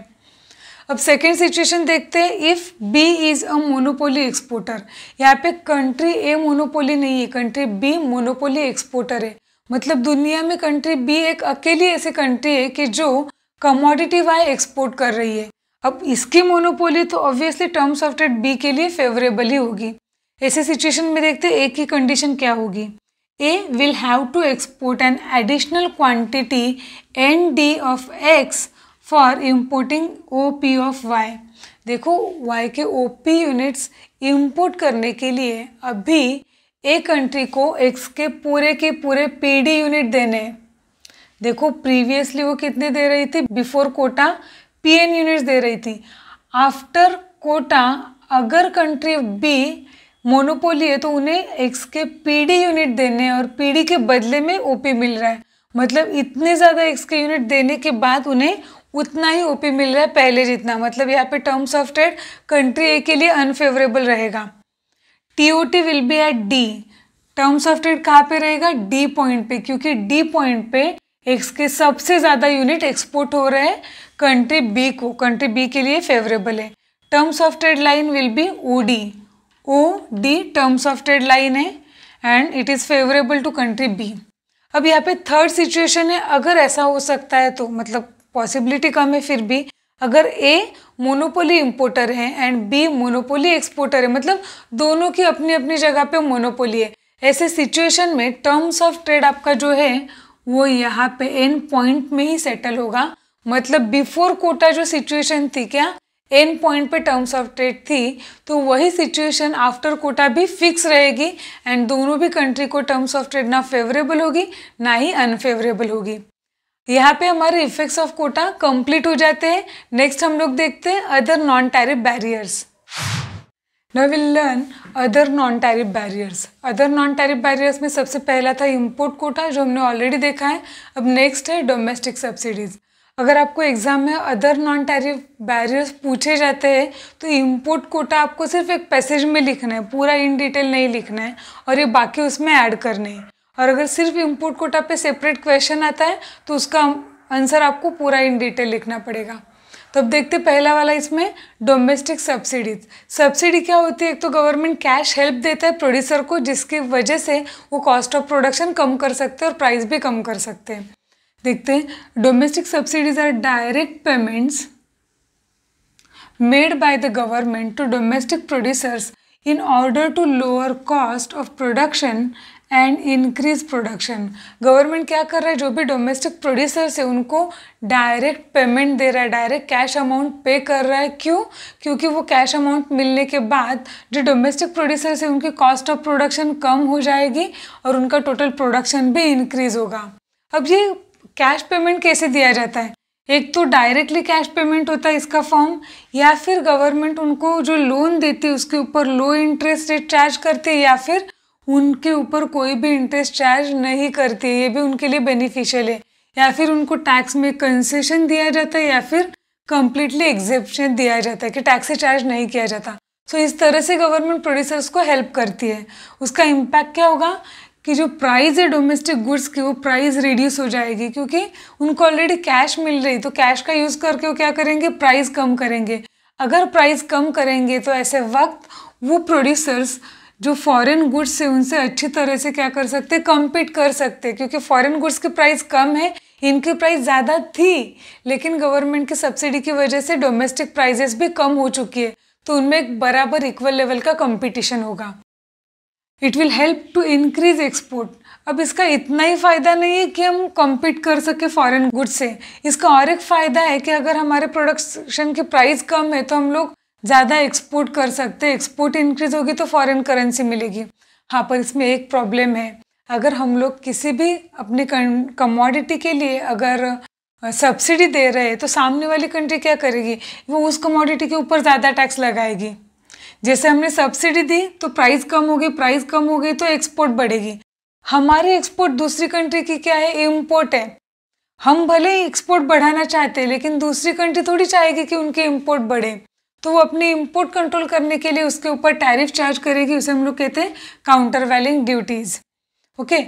अब सेकेंड सिचुएशन देखते हैं if B is a monopoly exporter यहाँ पे कंट्री ए मोनोपोली नहीं है कंट्री बी मोनोपोली एक्सपोर्टर है मतलब दुनिया में कंट्री बी एक अकेली ऐसी कंट्री है कि जो कमोडिटी वाई एक्सपोर्ट कर रही है अब इसकी मोनोपोली तो obviously terms of trade B के लिए फेवरेबल ही होगी ऐसे सिचुएशन में देखते ए की कंडीशन क्या होगी A will have to export an additional quantity N D of X for importing O P of Y देखो वाई के ओ पी यूनिट्स इम्पोर्ट करने के लिए अभी ए कंट्री को एक्स के पूरे के पूरे पी डी यूनिट देने हैं देखो प्रीवियसली वो कितने दे रही थी before quota P N units दे रही थी आफ्टर कोटा अगर कंट्री बी मोनोपोली है तो उन्हें एक्स के पी डी यूनिट देने और पी डी के बदले में ओ पी मिल रहा है मतलब इतने ज़्यादा एक्स के यूनिट देने के बाद उन्हें उतना ही ओपी मिल रहा है पहले जितना मतलब यहाँ पे terms of trade country A के लिए अनफेवरेबल रहेगा T O T will be at D terms of trade कहाँ पे रहेगा डी पॉइंट पे क्योंकि डी पॉइंट पे एक्स के सबसे ज़्यादा यूनिट एक्सपोर्ट हो रहे हैं कंट्री बी को कंट्री बी के लिए फेवरेबल है terms of trade line will be O D O D terms of trade line है and it is favourable to country B अब यहाँ पे थर्ड सिचुएशन है अगर ऐसा हो सकता है तो मतलब पॉसिबिलिटी कम है फिर भी अगर ए मोनोपोली इम्पोर्टर है एंड बी मोनोपोली एक्सपोर्टर है मतलब दोनों की अपनी अपनी जगह पे मोनोपोली है ऐसे सिचुएशन में टर्म्स ऑफ ट्रेड आपका जो है वो यहाँ पे एन पॉइंट में ही सेटल होगा मतलब बिफोर कोटा जो सिचुएशन थी क्या एन पॉइंट पे टर्म्स ऑफ ट्रेड थी तो वही सिचुएशन आफ्टर कोटा भी फिक्स रहेगी एंड दोनों भी कंट्री को टर्म्स ऑफ ट्रेड ना फेवरेबल होगी ना ही अनफेवरेबल होगी यहाँ पे हमारे इफेक्ट्स ऑफ कोटा कंप्लीट हो जाते हैं नेक्स्ट हम लोग देखते हैं other non tariff barriers no will learn other non tariff barriers other non tariff barriers में सबसे पहला था इंपोर्ट कोटा जो हमने ऑलरेडी देखा है अब नेक्स्ट है डोमेस्टिक सब्सिडीज अगर आपको एग्ज़ाम में अदर नॉन टैरिफ बैरियर्स पूछे जाते हैं तो इंपोर्ट कोटा आपको सिर्फ एक पैसेज में लिखना है पूरा इन डिटेल नहीं लिखना है और ये बाकी उसमें ऐड करने हैं और अगर सिर्फ इनपुट कोटा पे सेपरेट क्वेश्चन आता है तो उसका आंसर आपको पूरा इन डिटेल लिखना पड़ेगा तो अब देखते पहला वाला इसमें डोमेस्टिक सब्सिडीज सब्सिडी क्या होती है एक तो गवर्नमेंट कैश हेल्प देता है प्रोड्यूसर को जिसकी वजह से वो कॉस्ट ऑफ प्रोडक्शन कम कर सकते हैं और प्राइस भी कम कर सकते हैं देखते हैं domestic subsidies are direct payments made by the government to domestic producers in order to lower cost of production and increase production government क्या कर रहा है जो भी डोमेस्टिक प्रोड्यूसर्स है उनको डायरेक्ट पेमेंट दे रहा है डायरेक्ट कैश अमाउंट पे कर रहा है क्यों क्योंकि वो कैश अमाउंट मिलने के बाद जो डोमेस्टिक प्रोड्यूसर्स है उनकी कॉस्ट ऑफ प्रोडक्शन कम हो जाएगी और उनका टोटल प्रोडक्शन भी इंक्रीज होगा अब ये कैश पेमेंट कैसे दिया जाता है एक तो डायरेक्टली कैश पेमेंट होता है इसका फॉर्म या फिर गवर्नमेंट उनको जो लोन देती है उसके ऊपर लो इंटरेस्ट रेट चार्ज करते या फिर उनके ऊपर कोई भी इंटरेस्ट चार्ज नहीं करती ये भी उनके लिए बेनिफिशियल है या फिर उनको टैक्स में कंसेशन दिया जाता है या फिर कम्प्लीटली एग्जेप्शन दिया जाता है कि टैक्स से चार्ज नहीं किया जाता सो so, इस तरह से गवर्नमेंट प्रोड्यूसर्स को हेल्प करती है उसका इम्पैक्ट क्या होगा कि जो प्राइस है डोमेस्टिक गुड्स की वो प्राइस रिड्यूस हो जाएगी क्योंकि उनको ऑलरेडी कैश मिल रही तो कैश का यूज़ करके वो क्या करेंगे प्राइस कम करेंगे अगर प्राइस कम करेंगे तो ऐसे वक्त वो प्रोड्यूसर्स जो फॉरेन गुड्स है उनसे अच्छी तरह से क्या कर सकते कम्पीट कर सकते क्योंकि फॉरेन गुड्स की प्राइस कम है इनकी प्राइस ज़्यादा थी लेकिन गवर्नमेंट की सब्सिडी की वजह से डोमेस्टिक प्राइजेस भी कम हो चुकी है तो उनमें एक बराबर इक्वल लेवल का कंपटीशन होगा it will help to increase export अब इसका इतना ही फ़ायदा नहीं है कि हम कम्पीट कर सके फॉरेन गुड्स से इसका और एक फ़ायदा है कि अगर हमारे प्रोडक्शन की प्राइस कम है तो हम लोग ज़्यादा एक्सपोर्ट कर सकते हैं एक्सपोर्ट इंक्रीज होगी तो फॉरेन करेंसी मिलेगी हाँ पर इसमें एक प्रॉब्लम है अगर हम लोग किसी भी अपने कमोडिटी के लिए अगर सब्सिडी दे रहे हैं तो सामने वाली कंट्री क्या करेगी वो उस कमोडिटी के ऊपर ज़्यादा टैक्स लगाएगी जैसे हमने सब्सिडी दी तो प्राइस कम होगी प्राइस कम हो गई तो एक्सपोर्ट बढ़ेगी हमारी एक्सपोर्ट दूसरी कंट्री की क्या है इम्पोर्ट है हम भले ही एक्सपोर्ट बढ़ाना चाहते हैं लेकिन दूसरी कंट्री थोड़ी चाहेगी कि उनके इम्पोर्ट बढ़े तो वो अपने इम्पोर्ट कंट्रोल करने के लिए उसके ऊपर टैरिफ चार्ज करेगी उसे हम लोग कहते हैं countervailing duties okay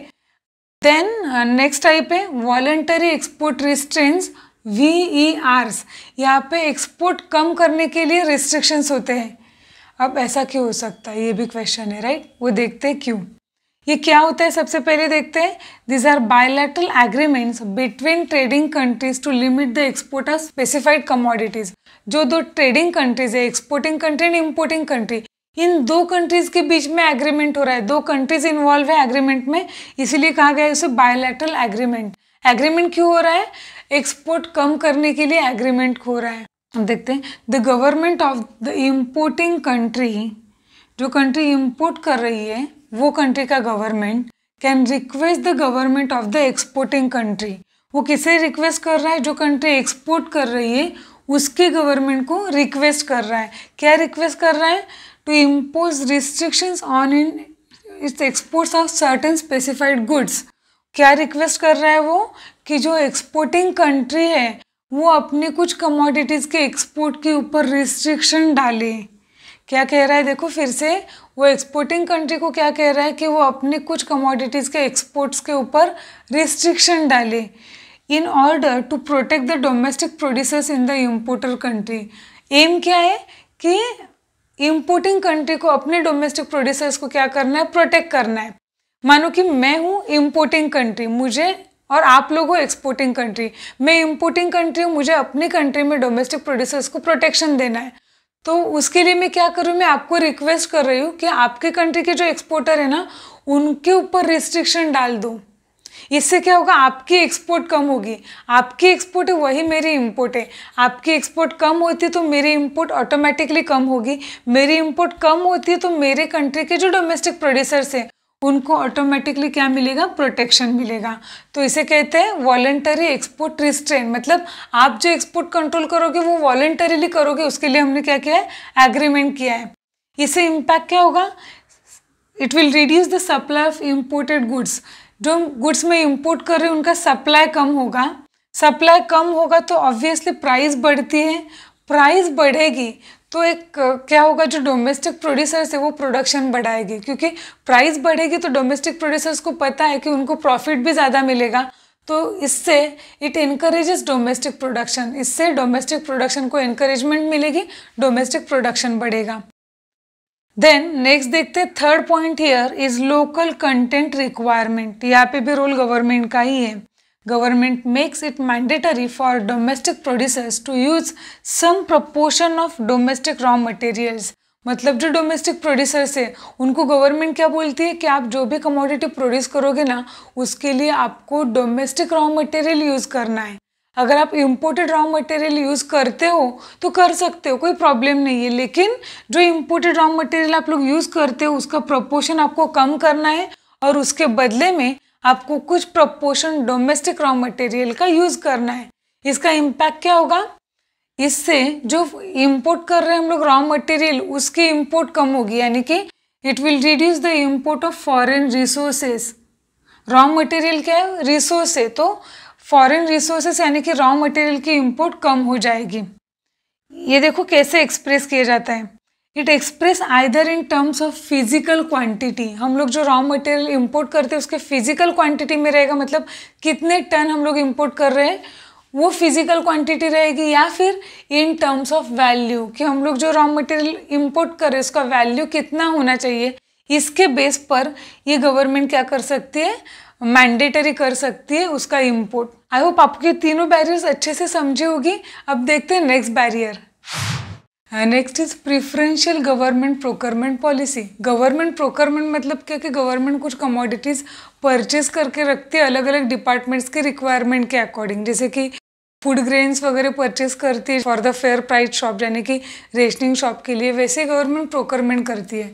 then next type है voluntary export restraints V E Rs यहाँ पे एक्सपोर्ट कम करने के लिए रिस्ट्रिक्शंस होते हैं अब ऐसा क्यों हो सकता है ये भी क्वेश्चन है राइट right? वो देखते हैं क्यों ये क्या होता है सबसे पहले देखते हैं these are bilateral agreements between trading countries to limit the export of specified commodities जो दो ट्रेडिंग कंट्रीज है exporting country and importing country इन दो कंट्रीज के बीच में एग्रीमेंट हो रहा है दो कंट्रीज इन्वॉल्व है एग्रीमेंट में इसीलिए कहा गया है उसे बायोलेटरल एग्रीमेंट एग्रीमेंट क्यों हो रहा है एक्सपोर्ट कम करने के लिए एग्रीमेंट हो रहा है अब देखते हैं the government of the importing country जो कंट्री इम्पोर्ट कर रही है वो कंट्री का government can request the government of the exporting country वो किसे रिक्वेस्ट कर रहा है जो कंट्री एक्सपोर्ट कर रही है उसके गवर्नमेंट को रिक्वेस्ट कर रहा है क्या रिक्वेस्ट कर रहा है to impose restrictions on in its exports of certain specified goods क्या रिक्वेस्ट कर रहा है वो कि जो एक्सपोर्टिंग कंट्री है वो अपने कुछ कमोडिटीज़ के एक्सपोर्ट के ऊपर रिस्ट्रिक्शन डाले क्या कह रहा है देखो फिर से वो एक्सपोर्टिंग कंट्री को क्या कह रहा है कि वो अपने कुछ कमोडिटीज़ के एक्सपोर्ट्स के ऊपर रिस्ट्रिक्शन डाले in order to protect the domestic producers in the importer country um क्या है कि इम्पोर्टिंग कंट्री को अपने डोमेस्टिक प्रोड्यूसर्स को क्या करना है प्रोटेक्ट करना है मानो कि मैं हूँ इम्पोर्टिंग कंट्री मुझे और आप लोग हो एक्सपोर्टिंग कंट्री मैं इम्पोर्टिंग कंट्री हूँ मुझे अपनी कंट्री में डोमेस्टिक प्रोड्यूसर्स को प्रोटेक्शन देना है तो उसके लिए मैं क्या करूँ मैं आपको रिक्वेस्ट कर रही हूँ कि आपके कंट्री के जो एक्सपोर्टर है ना उनके ऊपर रिस्ट्रिक्शन डाल दो इससे क्या होगा आपकी एक्सपोर्ट कम होगी आपकी एक्सपोर्ट है वही मेरी इम्पोर्ट है आपकी एक्सपोर्ट कम होती है तो मेरी इम्पोर्ट ऑटोमेटिकली कम होगी मेरी इम्पोर्ट कम होती है तो मेरे कंट्री के जो डोमेस्टिक प्रोड्यूसर्स हैं उनको ऑटोमेटिकली क्या मिलेगा प्रोटेक्शन मिलेगा तो इसे कहते हैं वॉलेंटरी एक्सपोर्ट रिस्ट्रेन मतलब आप जो एक्सपोर्ट कंट्रोल करोगे वो वॉलेंटरीली करोगे उसके लिए हमने क्या किया है एग्रीमेंट किया है इससे इम्पैक्ट क्या होगा it will reduce the supply of imported goods जो हम गुड्स में इम्पोर्ट कर रहे हैं उनका सप्लाई कम होगा सप्लाई कम होगा तो ऑब्वियसली प्राइस बढ़ती है प्राइस बढ़ेगी तो एक क्या होगा जो डोमेस्टिक प्रोड्यूसर्स है वो प्रोडक्शन बढ़ाएगी क्योंकि प्राइस बढ़ेगी तो डोमेस्टिक प्रोड्यूसर्स को पता है कि उनको प्रॉफिट भी ज़्यादा मिलेगा तो इससे इट इनकरेजेस डोमेस्टिक प्रोडक्शन इससे डोमेस्टिक प्रोडक्शन को इनकरेजमेंट मिलेगी डोमेस्टिक प्रोडक्शन बढ़ेगा देन नेक्स्ट देखते हैं third point here is local content requirement यहाँ पे भी रोल गवर्नमेंट का ही है Government makes it mandatory for domestic producers to use some proportion of domestic raw materials. मतलब जो डोमेस्टिक प्रोड्यूसर्स है उनको गवर्नमेंट क्या बोलती है कि आप जो भी कमोडिटी प्रोड्यूस करोगे ना उसके लिए आपको डोमेस्टिक रॉ मटेरियल यूज़ करना है अगर आप इम्पोर्टेड रॉ मटेरियल यूज़ करते हो तो कर सकते हो कोई प्रॉब्लम नहीं है लेकिन जो इम्पोर्टेड रॉ मटेरियल आप लोग यूज़ करते हो उसका प्रपोर्शन आपको कम करना है और उसके बदले में आपको कुछ प्रोपोर्शन डोमेस्टिक रॉ मटेरियल का यूज़ करना है इसका इम्पैक्ट क्या होगा इससे जो इम्पोर्ट कर रहे हैं हम लोग रॉ मटेरियल उसकी इम्पोर्ट कम होगी यानी कि it will reduce the import of foreign resources raw material क्या है रिसोर्स है तो फॉरेन रिसोर्सेज यानी कि रॉ मटेरियल की इम्पोर्ट कम हो जाएगी ये देखो कैसे एक्सप्रेस किया जाता है it express either in terms of physical quantity हम लोग जो रॉ मटेरियल इंपोर्ट करते हैं उसके फिजिकल क्वांटिटी में रहेगा मतलब कितने टन हम लोग इंपोर्ट कर रहे हैं वो फिजिकल क्वांटिटी रहेगी या फिर इन टर्म्स ऑफ वैल्यू कि हम लोग जो रॉ मटेरियल इंपोर्ट करें उसका वैल्यू कितना होना चाहिए इसके बेस पर ये गवर्नमेंट क्या कर सकती है मैंडेटरी कर सकती है उसका इम्पोर्ट आई होप ये तीनों बैरियर्स अच्छे से समझी होगी अब देखते हैं next barrier next is preferential government procurement policy government procurement मतलब क्या कि गवर्नमेंट कुछ कमोडिटीज़ परचेज करके रखती है अलग अलग डिपार्टमेंट्स के रिक्वायरमेंट के अकॉर्डिंग जैसे कि फूड ग्रेन्स वगैरह परचेज करती है for the fair price shop यानी कि रेशनिंग शॉप के लिए वैसे गवर्नमेंट प्रोक्योरमेंट करती है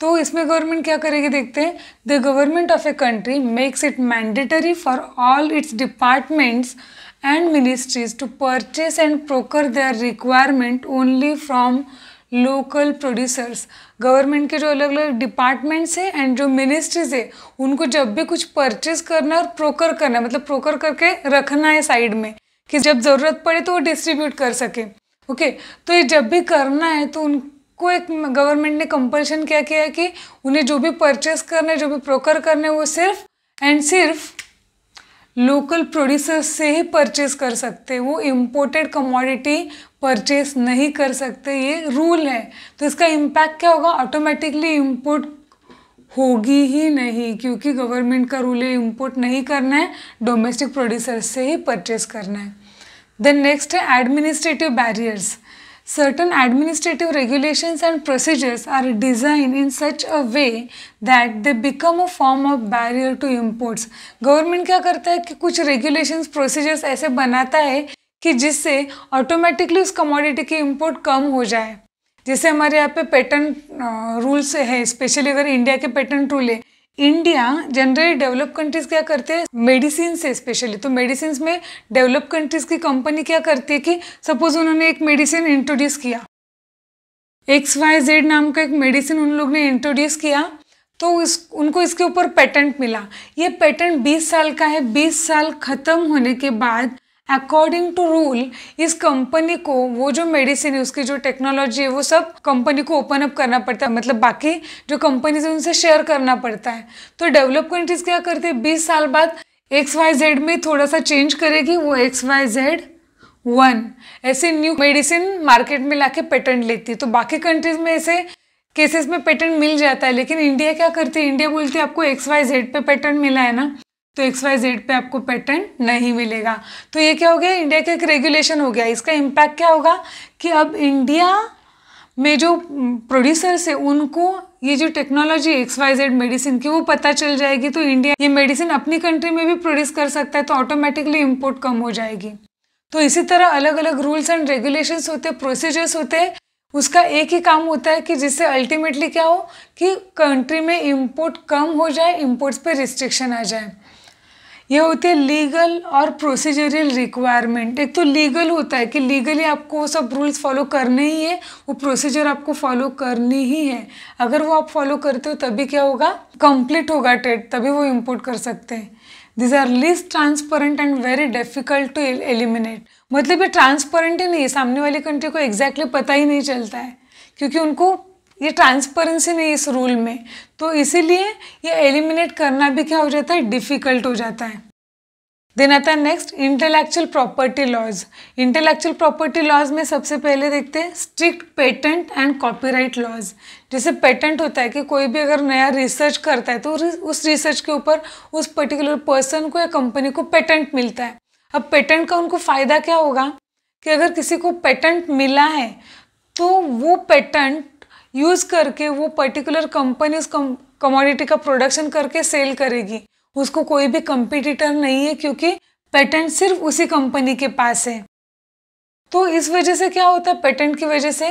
तो इसमें गवर्नमेंट क्या करेगी देखते हैं the government of a country makes it mandatory for all its departments and ministries to purchase and procure their requirement only from local producers government के जो अलग अलग डिपार्टमेंट्स हैं एंड जो मिनिस्ट्रीज है उनको जब भी कुछ परचेज करना है और प्रोकर करना मतलब प्रोकर करके रखना है साइड में कि जब ज़रूरत पड़े तो वो डिस्ट्रीब्यूट कर सके ओके okay, तो ये जब भी करना है तो उनको एक गवर्नमेंट ने कंपल्शन क्या किया है कि उन्हें जो भी परचेस करना है जो भी प्रोकर करना है वो सिर्फ एंड सिर्फ लोकल प्रोड्यूसर से ही परचेस कर सकते वो इम्पोर्टेड कमोडिटी परचेस नहीं कर सकते ये रूल है तो इसका इम्पैक्ट क्या होगा ऑटोमेटिकली इम्पोर्ट होगी ही नहीं क्योंकि गवर्नमेंट का रूल है इम्पोर्ट नहीं करना है डोमेस्टिक प्रोड्यूसर से ही परचेस करना है देन नेक्स्ट है administrative barriers Certain administrative regulations and procedures are designed in such a way that they become a form of barrier to imports. government kya karta hai ki kuch regulations, procedures aise banata hai ki jisse automatically us commodity ki import kam ho jaye जैसे हमारे यहाँ पे पेटेंट रूल्स है स्पेशली अगर इंडिया के पेटेंट रूल है इंडिया जनरली डेवलप कंट्रीज क्या करते हैं मेडिसिन से स्पेशली तो मेडिसिन में डेवलप कंट्रीज की कंपनी क्या करती है कि सपोज उन्होंने एक मेडिसिन इंट्रोड्यूस किया एक्स वाई जेड नाम का एक मेडिसिन उन लोग ने इंट्रोड्यूस किया तो इस उनको इसके ऊपर पेटेंट मिला ये पेटेंट 20 साल का है 20 साल ख़त्म होने के बाद अकॉर्डिंग टू रूल इस कंपनी को वो जो मेडिसिन है उसकी जो टेक्नोलॉजी है वो सब कंपनी को ओपन अप करना पड़ता है मतलब बाकी जो कंपनीज है उनसे शेयर करना पड़ता है तो डेवलप कंट्रीज क्या करते हैं बीस साल बाद एक्स वाई जेड में थोड़ा सा चेंज करेगी वो एक्स वाई जेड वन ऐसे न्यू मेडिसिन मार्केट में लाके पेटेंट लेती है तो बाकी कंट्रीज में ऐसे केसेस में पेटेंट मिल जाता है लेकिन इंडिया क्या करती है इंडिया बोलती है आपको एक्स वाई जेड पे पेटेंट मिला है ना तो एक्स वाई जेड पे आपको पैटर्न नहीं मिलेगा तो ये क्या हो गया इंडिया का एक रेगुलेशन हो गया इसका इम्पैक्ट क्या होगा कि अब इंडिया में जो प्रोड्यूसर्स है उनको ये जो technology X Y Z medicine की वो पता चल जाएगी तो इंडिया ये मेडिसिन अपनी कंट्री में भी प्रोड्यूस कर सकता है तो ऑटोमेटिकली इम्पोर्ट कम हो जाएगी तो इसी तरह अलग अलग रूल्स एंड रेगुलेशंस होते हैं प्रोसीजर्स होते हैं उसका एक ही काम होता है कि जिससे अल्टीमेटली क्या हो कि कंट्री में इम्पोर्ट कम हो जाए इम्पोर्ट्स पर रिस्ट्रिक्शन आ जाए ये होती है लीगल और प्रोसीजरल रिक्वायरमेंट एक तो लीगल होता है कि लीगली आपको वो सब रूल्स फॉलो करने ही है वो प्रोसीजर आपको फॉलो करनी ही है अगर वो आप फॉलो करते हो तभी क्या होगा कंप्लीट होगा टेट तभी वो इम्पोर्ट कर सकते हैं these are least transparent and very difficult to eliminate मतलब ये ट्रांसपेरेंट ही नहीं है सामने वाली कंट्री को एग्जैक्टली exactly पता ही नहीं चलता है क्योंकि उनको ये ट्रांसपेरेंसी नहीं इस रूल में तो इसीलिए ये एलिमिनेट करना भी क्या हो जाता है डिफ़िकल्ट हो जाता है देन आता है next intellectual property laws intellectual property laws में सबसे पहले देखते हैं strict patent and copyright laws जैसे पेटेंट होता है कि कोई भी अगर नया रिसर्च करता है तो उस रिसर्च के ऊपर उस पर्टिकुलर पर्सन को या कंपनी को पेटेंट मिलता है अब पेटेंट का उनको फ़ायदा क्या होगा कि अगर किसी को पेटेंट मिला है तो वो पेटेंट यूज़ करके वो पर्टिकुलर कंपनी उस कमोडिटी का प्रोडक्शन करके सेल करेगी उसको कोई भी कंपिटिटर नहीं है क्योंकि पेटेंट सिर्फ उसी कंपनी के पास है तो इस वजह से क्या होता है पेटेंट की वजह से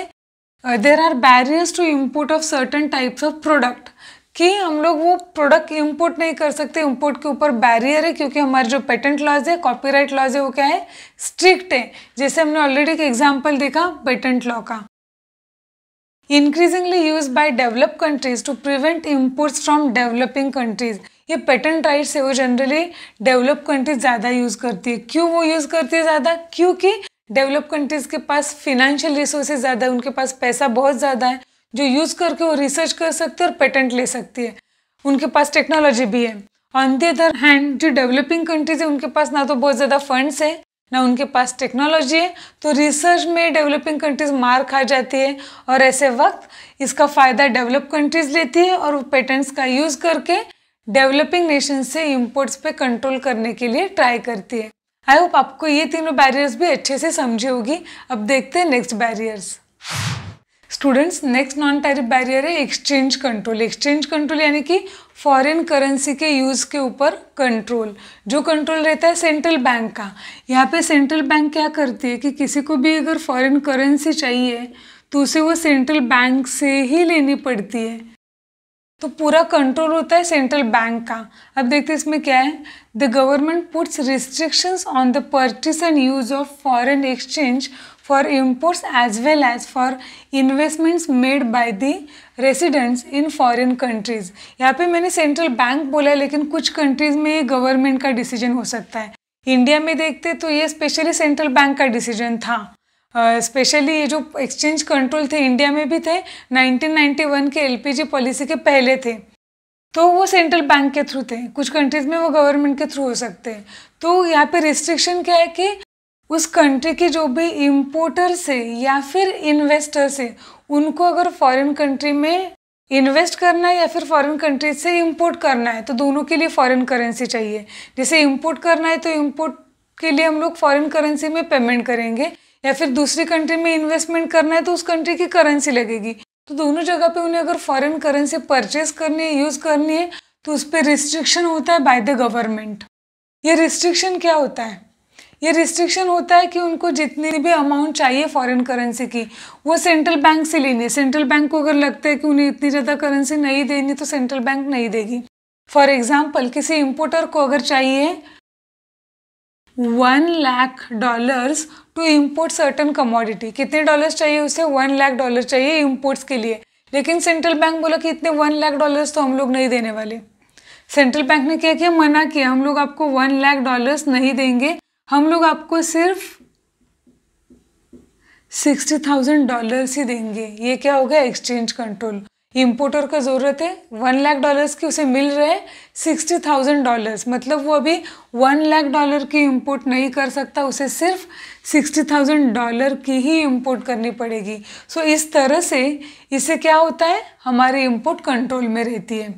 there are barriers to import of certain types of product कि हम लोग वो प्रोडक्ट इम्पोर्ट नहीं कर सकते इम्पोर्ट के ऊपर बैरियर है क्योंकि हमारे जो पेटेंट लॉज है कॉपीराइट लॉज है वो क्या है स्ट्रिक्ट है जैसे हमने ऑलरेडी एक एग्जाम्पल देखा पेटेंट लॉ का increasingly use by develop countries to prevent imports from developing countries ये पेटेंट राइट्स है वो जनरली डेवलप कंट्रीज ज़्यादा यूज़ करती है क्यों वो यूज़ करती है ज़्यादा क्योंकि डेवलप कंट्रीज के पास फिनेंशियल रिसोर्सेज ज़्यादा है उनके पास पैसा बहुत ज़्यादा है जो यूज़ करके वो रिसर्च कर सकती है और पेटेंट ले सकती है उनके पास टेक्नोलॉजी भी है ऑन दी अदर हैंड जो डेवलपिंग कंट्रीज है उनके पास ना तो बहुत ज़्यादा फंड्स है ना उनके पास टेक्नोलॉजी है तो रिसर्च में डेवलपिंग कंट्रीज मार खा जाती है और ऐसे वक्त इसका फ़ायदा डेवलप कंट्रीज लेती है और वो पेटेंट्स का यूज़ करके डेवलपिंग नेशन से इम्पोर्ट्स पे कंट्रोल करने के लिए ट्राई करती है आई होप आपको ये तीनों बैरियर्स भी अच्छे से समझी होगी अब देखते हैं next barriers students next non tariff barrier है एक्सचेंज कंट्रोल एक्सचेंज कंट्रोल यानी कि फॉरेन करेंसी के यूज़ के ऊपर कंट्रोल जो कंट्रोल रहता है सेंट्रल बैंक का यहाँ पे सेंट्रल बैंक क्या करती है कि किसी को भी अगर फॉरेन करेंसी चाहिए तो उसे वो सेंट्रल बैंक से ही लेनी पड़ती है तो पूरा कंट्रोल होता है सेंट्रल बैंक का अब देखते हैं इसमें क्या है the government puts restrictions on the purchase and use of foreign exchange for imports as well as for investments made by the residents in foreign countries यहाँ पे मैंने central bank बोला लेकिन कुछ countries में ये government का decision हो सकता है इंडिया में देखते तो ये स्पेशली सेंट्रल बैंक का डिसीजन था स्पेशली uh, ये जो एक्सचेंज कंट्रोल थे इंडिया में भी थे 1991 के एलपीजी पॉलिसी के पहले थे तो वो सेंट्रल बैंक के थ्रू थे कुछ कंट्रीज़ में वो गवर्नमेंट के थ्रू हो सकते हैं तो यहाँ पे रिस्ट्रिक्शन क्या है कि उस कंट्री के जो भी इम्पोर्टर से या फिर इन्वेस्टर से उनको अगर फॉरेन कंट्री में इन्वेस्ट करना है या फिर फॉरेन कंट्री से इम्पोर्ट करना है तो दोनों के लिए फॉरेन करेंसी चाहिए जैसे इम्पोर्ट करना है तो इम्पोर्ट के लिए हम लोग फॉरेन करेंसी में पेमेंट करेंगे या फिर दूसरी कंट्री में इन्वेस्टमेंट करना है तो उस कंट्री की करेंसी लगेगी तो दोनों जगह पे उन्हें अगर फॉरेन करेंसी परचेज करनी है यूज़ करनी है तो उस पर रिस्ट्रिक्शन होता है बाय द गवर्नमेंट ये रिस्ट्रिक्शन क्या होता है ये रिस्ट्रिक्शन होता है कि उनको जितनी भी अमाउंट चाहिए फॉरेन करेंसी की वो सेंट्रल बैंक से लेनी है सेंट्रल बैंक को अगर लगता है कि उन्हें इतनी ज़्यादा करेंसी नहीं देनी तो सेंट्रल बैंक नहीं देगी फॉर एग्ज़ाम्पल किसी इम्पोर्टर को अगर चाहिए one lakh dollars to import certain commodity कितने डॉलर्स चाहिए उसे वन लाख डॉलर चाहिए इम्पोर्ट्स के लिए लेकिन सेंट्रल बैंक बोला कि इतने वन लाख डॉलर्स तो हम लोग नहीं देने वाले सेंट्रल बैंक ने क्या किया मना किया हम लोग आपको वन लाख डॉलर्स नहीं देंगे हम लोग आपको सिर्फ सिक्सटी थाउजेंड डॉलर्स ही देंगे ये क्या हो गया एक्सचेंज कंट्रोल इम्पोर्टर का ज़रूरत है वन लाख डॉलर्स की उसे मिल रहे हैं सिक्सटी थाउजेंड डॉलर्स मतलब वो अभी वन लाख डॉलर की इम्पोर्ट नहीं कर सकता उसे सिर्फ सिक्सटी थाउजेंड डॉलर की ही इम्पोर्ट करनी पड़ेगी सो so, इस तरह से इसे क्या होता है हमारी इम्पोर्ट कंट्रोल में रहती है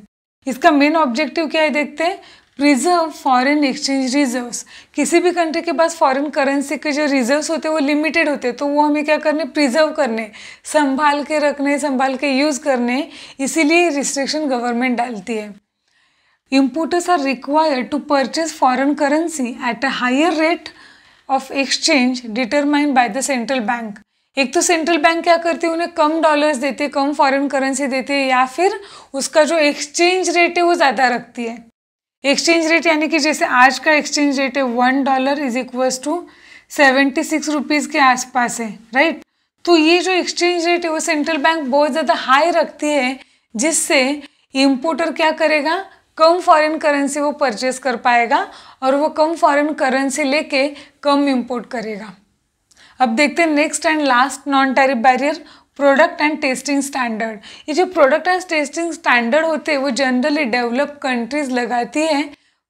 इसका मेन ऑब्जेक्टिव क्या है देखते हैं रिजर्व फॉरेन एक्सचेंज रिजर्व्स किसी भी कंट्री के पास फॉरेन करेंसी के जो रिजर्व्स होते हैं वो लिमिटेड होते हैं तो वो हमें क्या करने प्रिजर्व करने संभाल के रखने संभाल के यूज़ करने इसीलिए रिस्ट्रिक्शन गवर्नमेंट डालती है importers are required to purchase foreign currency at a higher rate of exchange determined by the central bank एक तो सेंट्रल बैंक क्या करती है उन्हें कम डॉलर्स देते कम फॉरेन करेंसी देते या फिर उसका जो एक्सचेंज रेट है वो ज़्यादा रखती है एक्सचेंज रेट यानी कि जैसे आज का एक्सचेंज रेट है one dollar is equals to seventy six rupees के आसपास है राइट तो ये जो एक्सचेंज रेट है वो सेंट्रल बैंक बहुत ज़्यादा हाई रखती है जिससे इम्पोर्टर क्या करेगा कम फॉरेन करेंसी वो परचेस कर पाएगा और वो कम फॉरेन करेंसी लेके कम इम्पोर्ट करेगा अब देखते हैं next and last non tariff barrier product and testing standard ये जो प्रोडक्ट एंड टेस्टिंग स्टैंडर्ड होते हैं वो जनरली डेवलप कंट्रीज लगाती हैं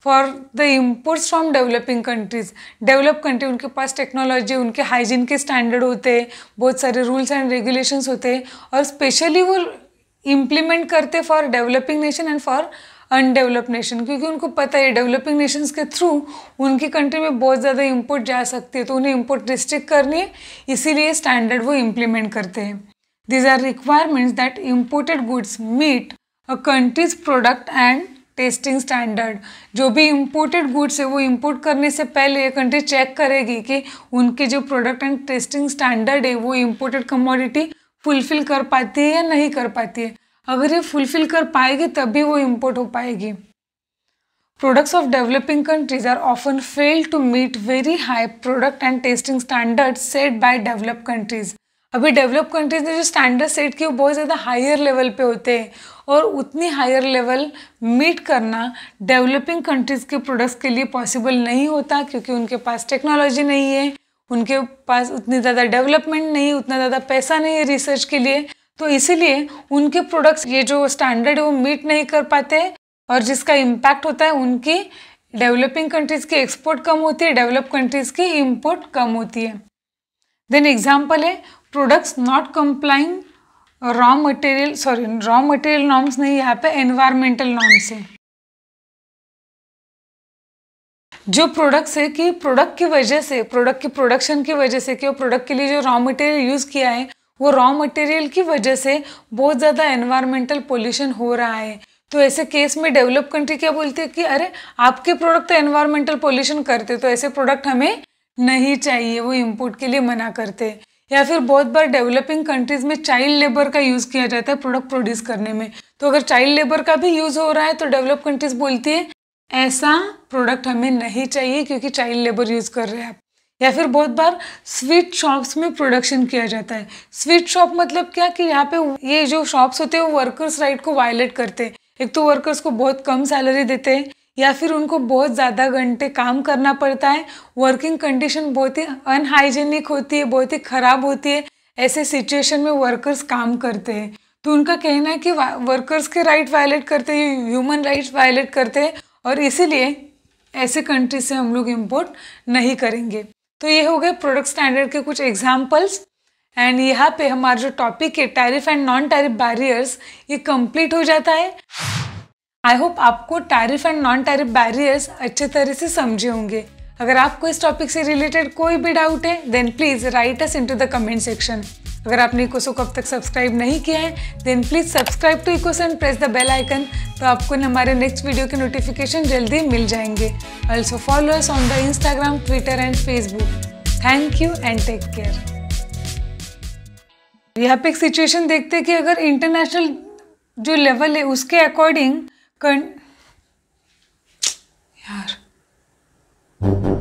for the imports from developing countries develop country उनके पास टेक्नोलॉजी उनके हाइजीन के स्टैंडर्ड होते हैं बहुत सारे रूल्स एंड रेगुलेशंस होते हैं और स्पेशली वो इम्प्लीमेंट करते for developing nation and for undeveloped nation क्योंकि उनको पता है डेवलपिंग नेशंस के थ्रू उनकी कंट्री में बहुत ज़्यादा इम्पोर्ट जा सकती है तो उन्हें इम्पोर्ट रिस्ट्रिक्ट करनी है इसीलिए स्टैंडर्ड वो इम्प्लीमेंट करते हैं these are requirements that imported goods meet a country's product and testing standard जो भी इम्पोर्टेड गुड्स है वो इम्पोर्ट करने से पहले कंट्री चेक करेगी कि उनके जो प्रोडक्ट एंड टेस्टिंग स्टैंडर्ड है वो इम्पोर्टेड कमोडिटी फुलफिल कर पाती है या नहीं कर पाती है अगर ये फुलफिल कर पाएगी तभी वो इम्पोर्ट हो पाएगी products of developing countries are often fail to meet very high product and testing standard set by develop countries अभी डेवलप कंट्रीज ने जो स्टैंडर्ड सेट किए वो बहुत ज़्यादा हायर लेवल पे होते हैं और उतनी हायर लेवल मीट करना डेवलपिंग कंट्रीज़ के प्रोडक्ट्स के लिए पॉसिबल नहीं होता क्योंकि उनके पास टेक्नोलॉजी नहीं है उनके पास उतनी ज़्यादा डेवलपमेंट नहीं उतना ज़्यादा पैसा नहीं है रिसर्च के लिए तो इसीलिए उनके प्रोडक्ट्स ये जो स्टैंडर्ड है वो मीट नहीं कर पाते और जिसका इम्पैक्ट होता है उनकी डेवलपिंग कंट्रीज़ की एक्सपोर्ट कम होती है डेवलप कंट्रीज़ की इम्पोर्ट कम होती है देन एग्जाम्पल है products not complying raw material sorry raw material norms नहीं यहाँ पे एनवायरमेंटल नॉर्म्स है जो प्रोडक्ट्स है कि प्रोडक्ट की वजह से प्रोडक्ट की प्रोडक्शन की वजह से कि वो प्रोडक्ट के लिए जो रॉ मटेरियल यूज़ किया है वो रॉ मटेरियल की वजह से बहुत ज़्यादा एनवायरमेंटल पोल्यूशन हो रहा है तो ऐसे केस में डेवलप कंट्री क्या बोलते हैं कि अरे आपके प्रोडक्ट तो एनवायरमेंटल पोल्यूशन करते तो ऐसे प्रोडक्ट हमें नहीं चाहिए वो इम्पोर्ट के लिए मना करते या फिर बहुत बार डेवलपिंग कंट्रीज़ में चाइल्ड लेबर का यूज़ किया जाता है प्रोडक्ट प्रोड्यूस करने में तो अगर चाइल्ड लेबर का भी यूज़ हो रहा है तो डेवलप कंट्रीज़ बोलती है ऐसा प्रोडक्ट हमें नहीं चाहिए क्योंकि चाइल्ड लेबर यूज़ कर रहे हैं आप या फिर बहुत बार स्वीट शॉप्स में प्रोडक्शन किया जाता है स्वीट शॉप मतलब क्या कि यहाँ पे ये जो शॉप्स होते हैं वो वर्कर्स राइट को वायलेट करते हैं एक तो वर्कर्स को बहुत कम सैलरी देते हैं या फिर उनको बहुत ज़्यादा घंटे काम करना पड़ता है वर्किंग कंडीशन बहुत ही अनहाइजेनिक होती है बहुत ही ख़राब होती है ऐसे सिचुएशन में वर्कर्स काम करते हैं तो उनका कहना है कि वर्कर्स के राइट वायलेट करते हैं ह्यूमन राइट्स वायलेट करते हैं और इसीलिए ऐसे कंट्री से हम लोग इम्पोर्ट नहीं करेंगे तो ये हो गए प्रोडक्ट स्टैंडर्ड के कुछ एग्जाम्पल्स एंड यहाँ पे हमारा जो टॉपिक है tariff and non tariff barriers ये कंप्लीट हो जाता है आई होप आपको tariff and non tariff barriers अच्छे तरह से समझे होंगे अगर आपको इस टॉपिक से रिलेटेड कोई भी डाउट है then please write us into the comment section अगर आपने इकोसो कब तक सब्सक्राइब नहीं किया है देन प्लीज़ सब्सक्राइब टू इकोसो and press the bell icon तो आपको हमारे नेक्स्ट वीडियो के नोटिफिकेशन जल्दी मिल जाएंगे also follow us on the Instagram Twitter and Facebook thank you and take care यहाँ पे एक सिचुएशन देखते हैं कि अगर इंटरनेशनल जो लेवल है उसके अकॉर्डिंग कण यार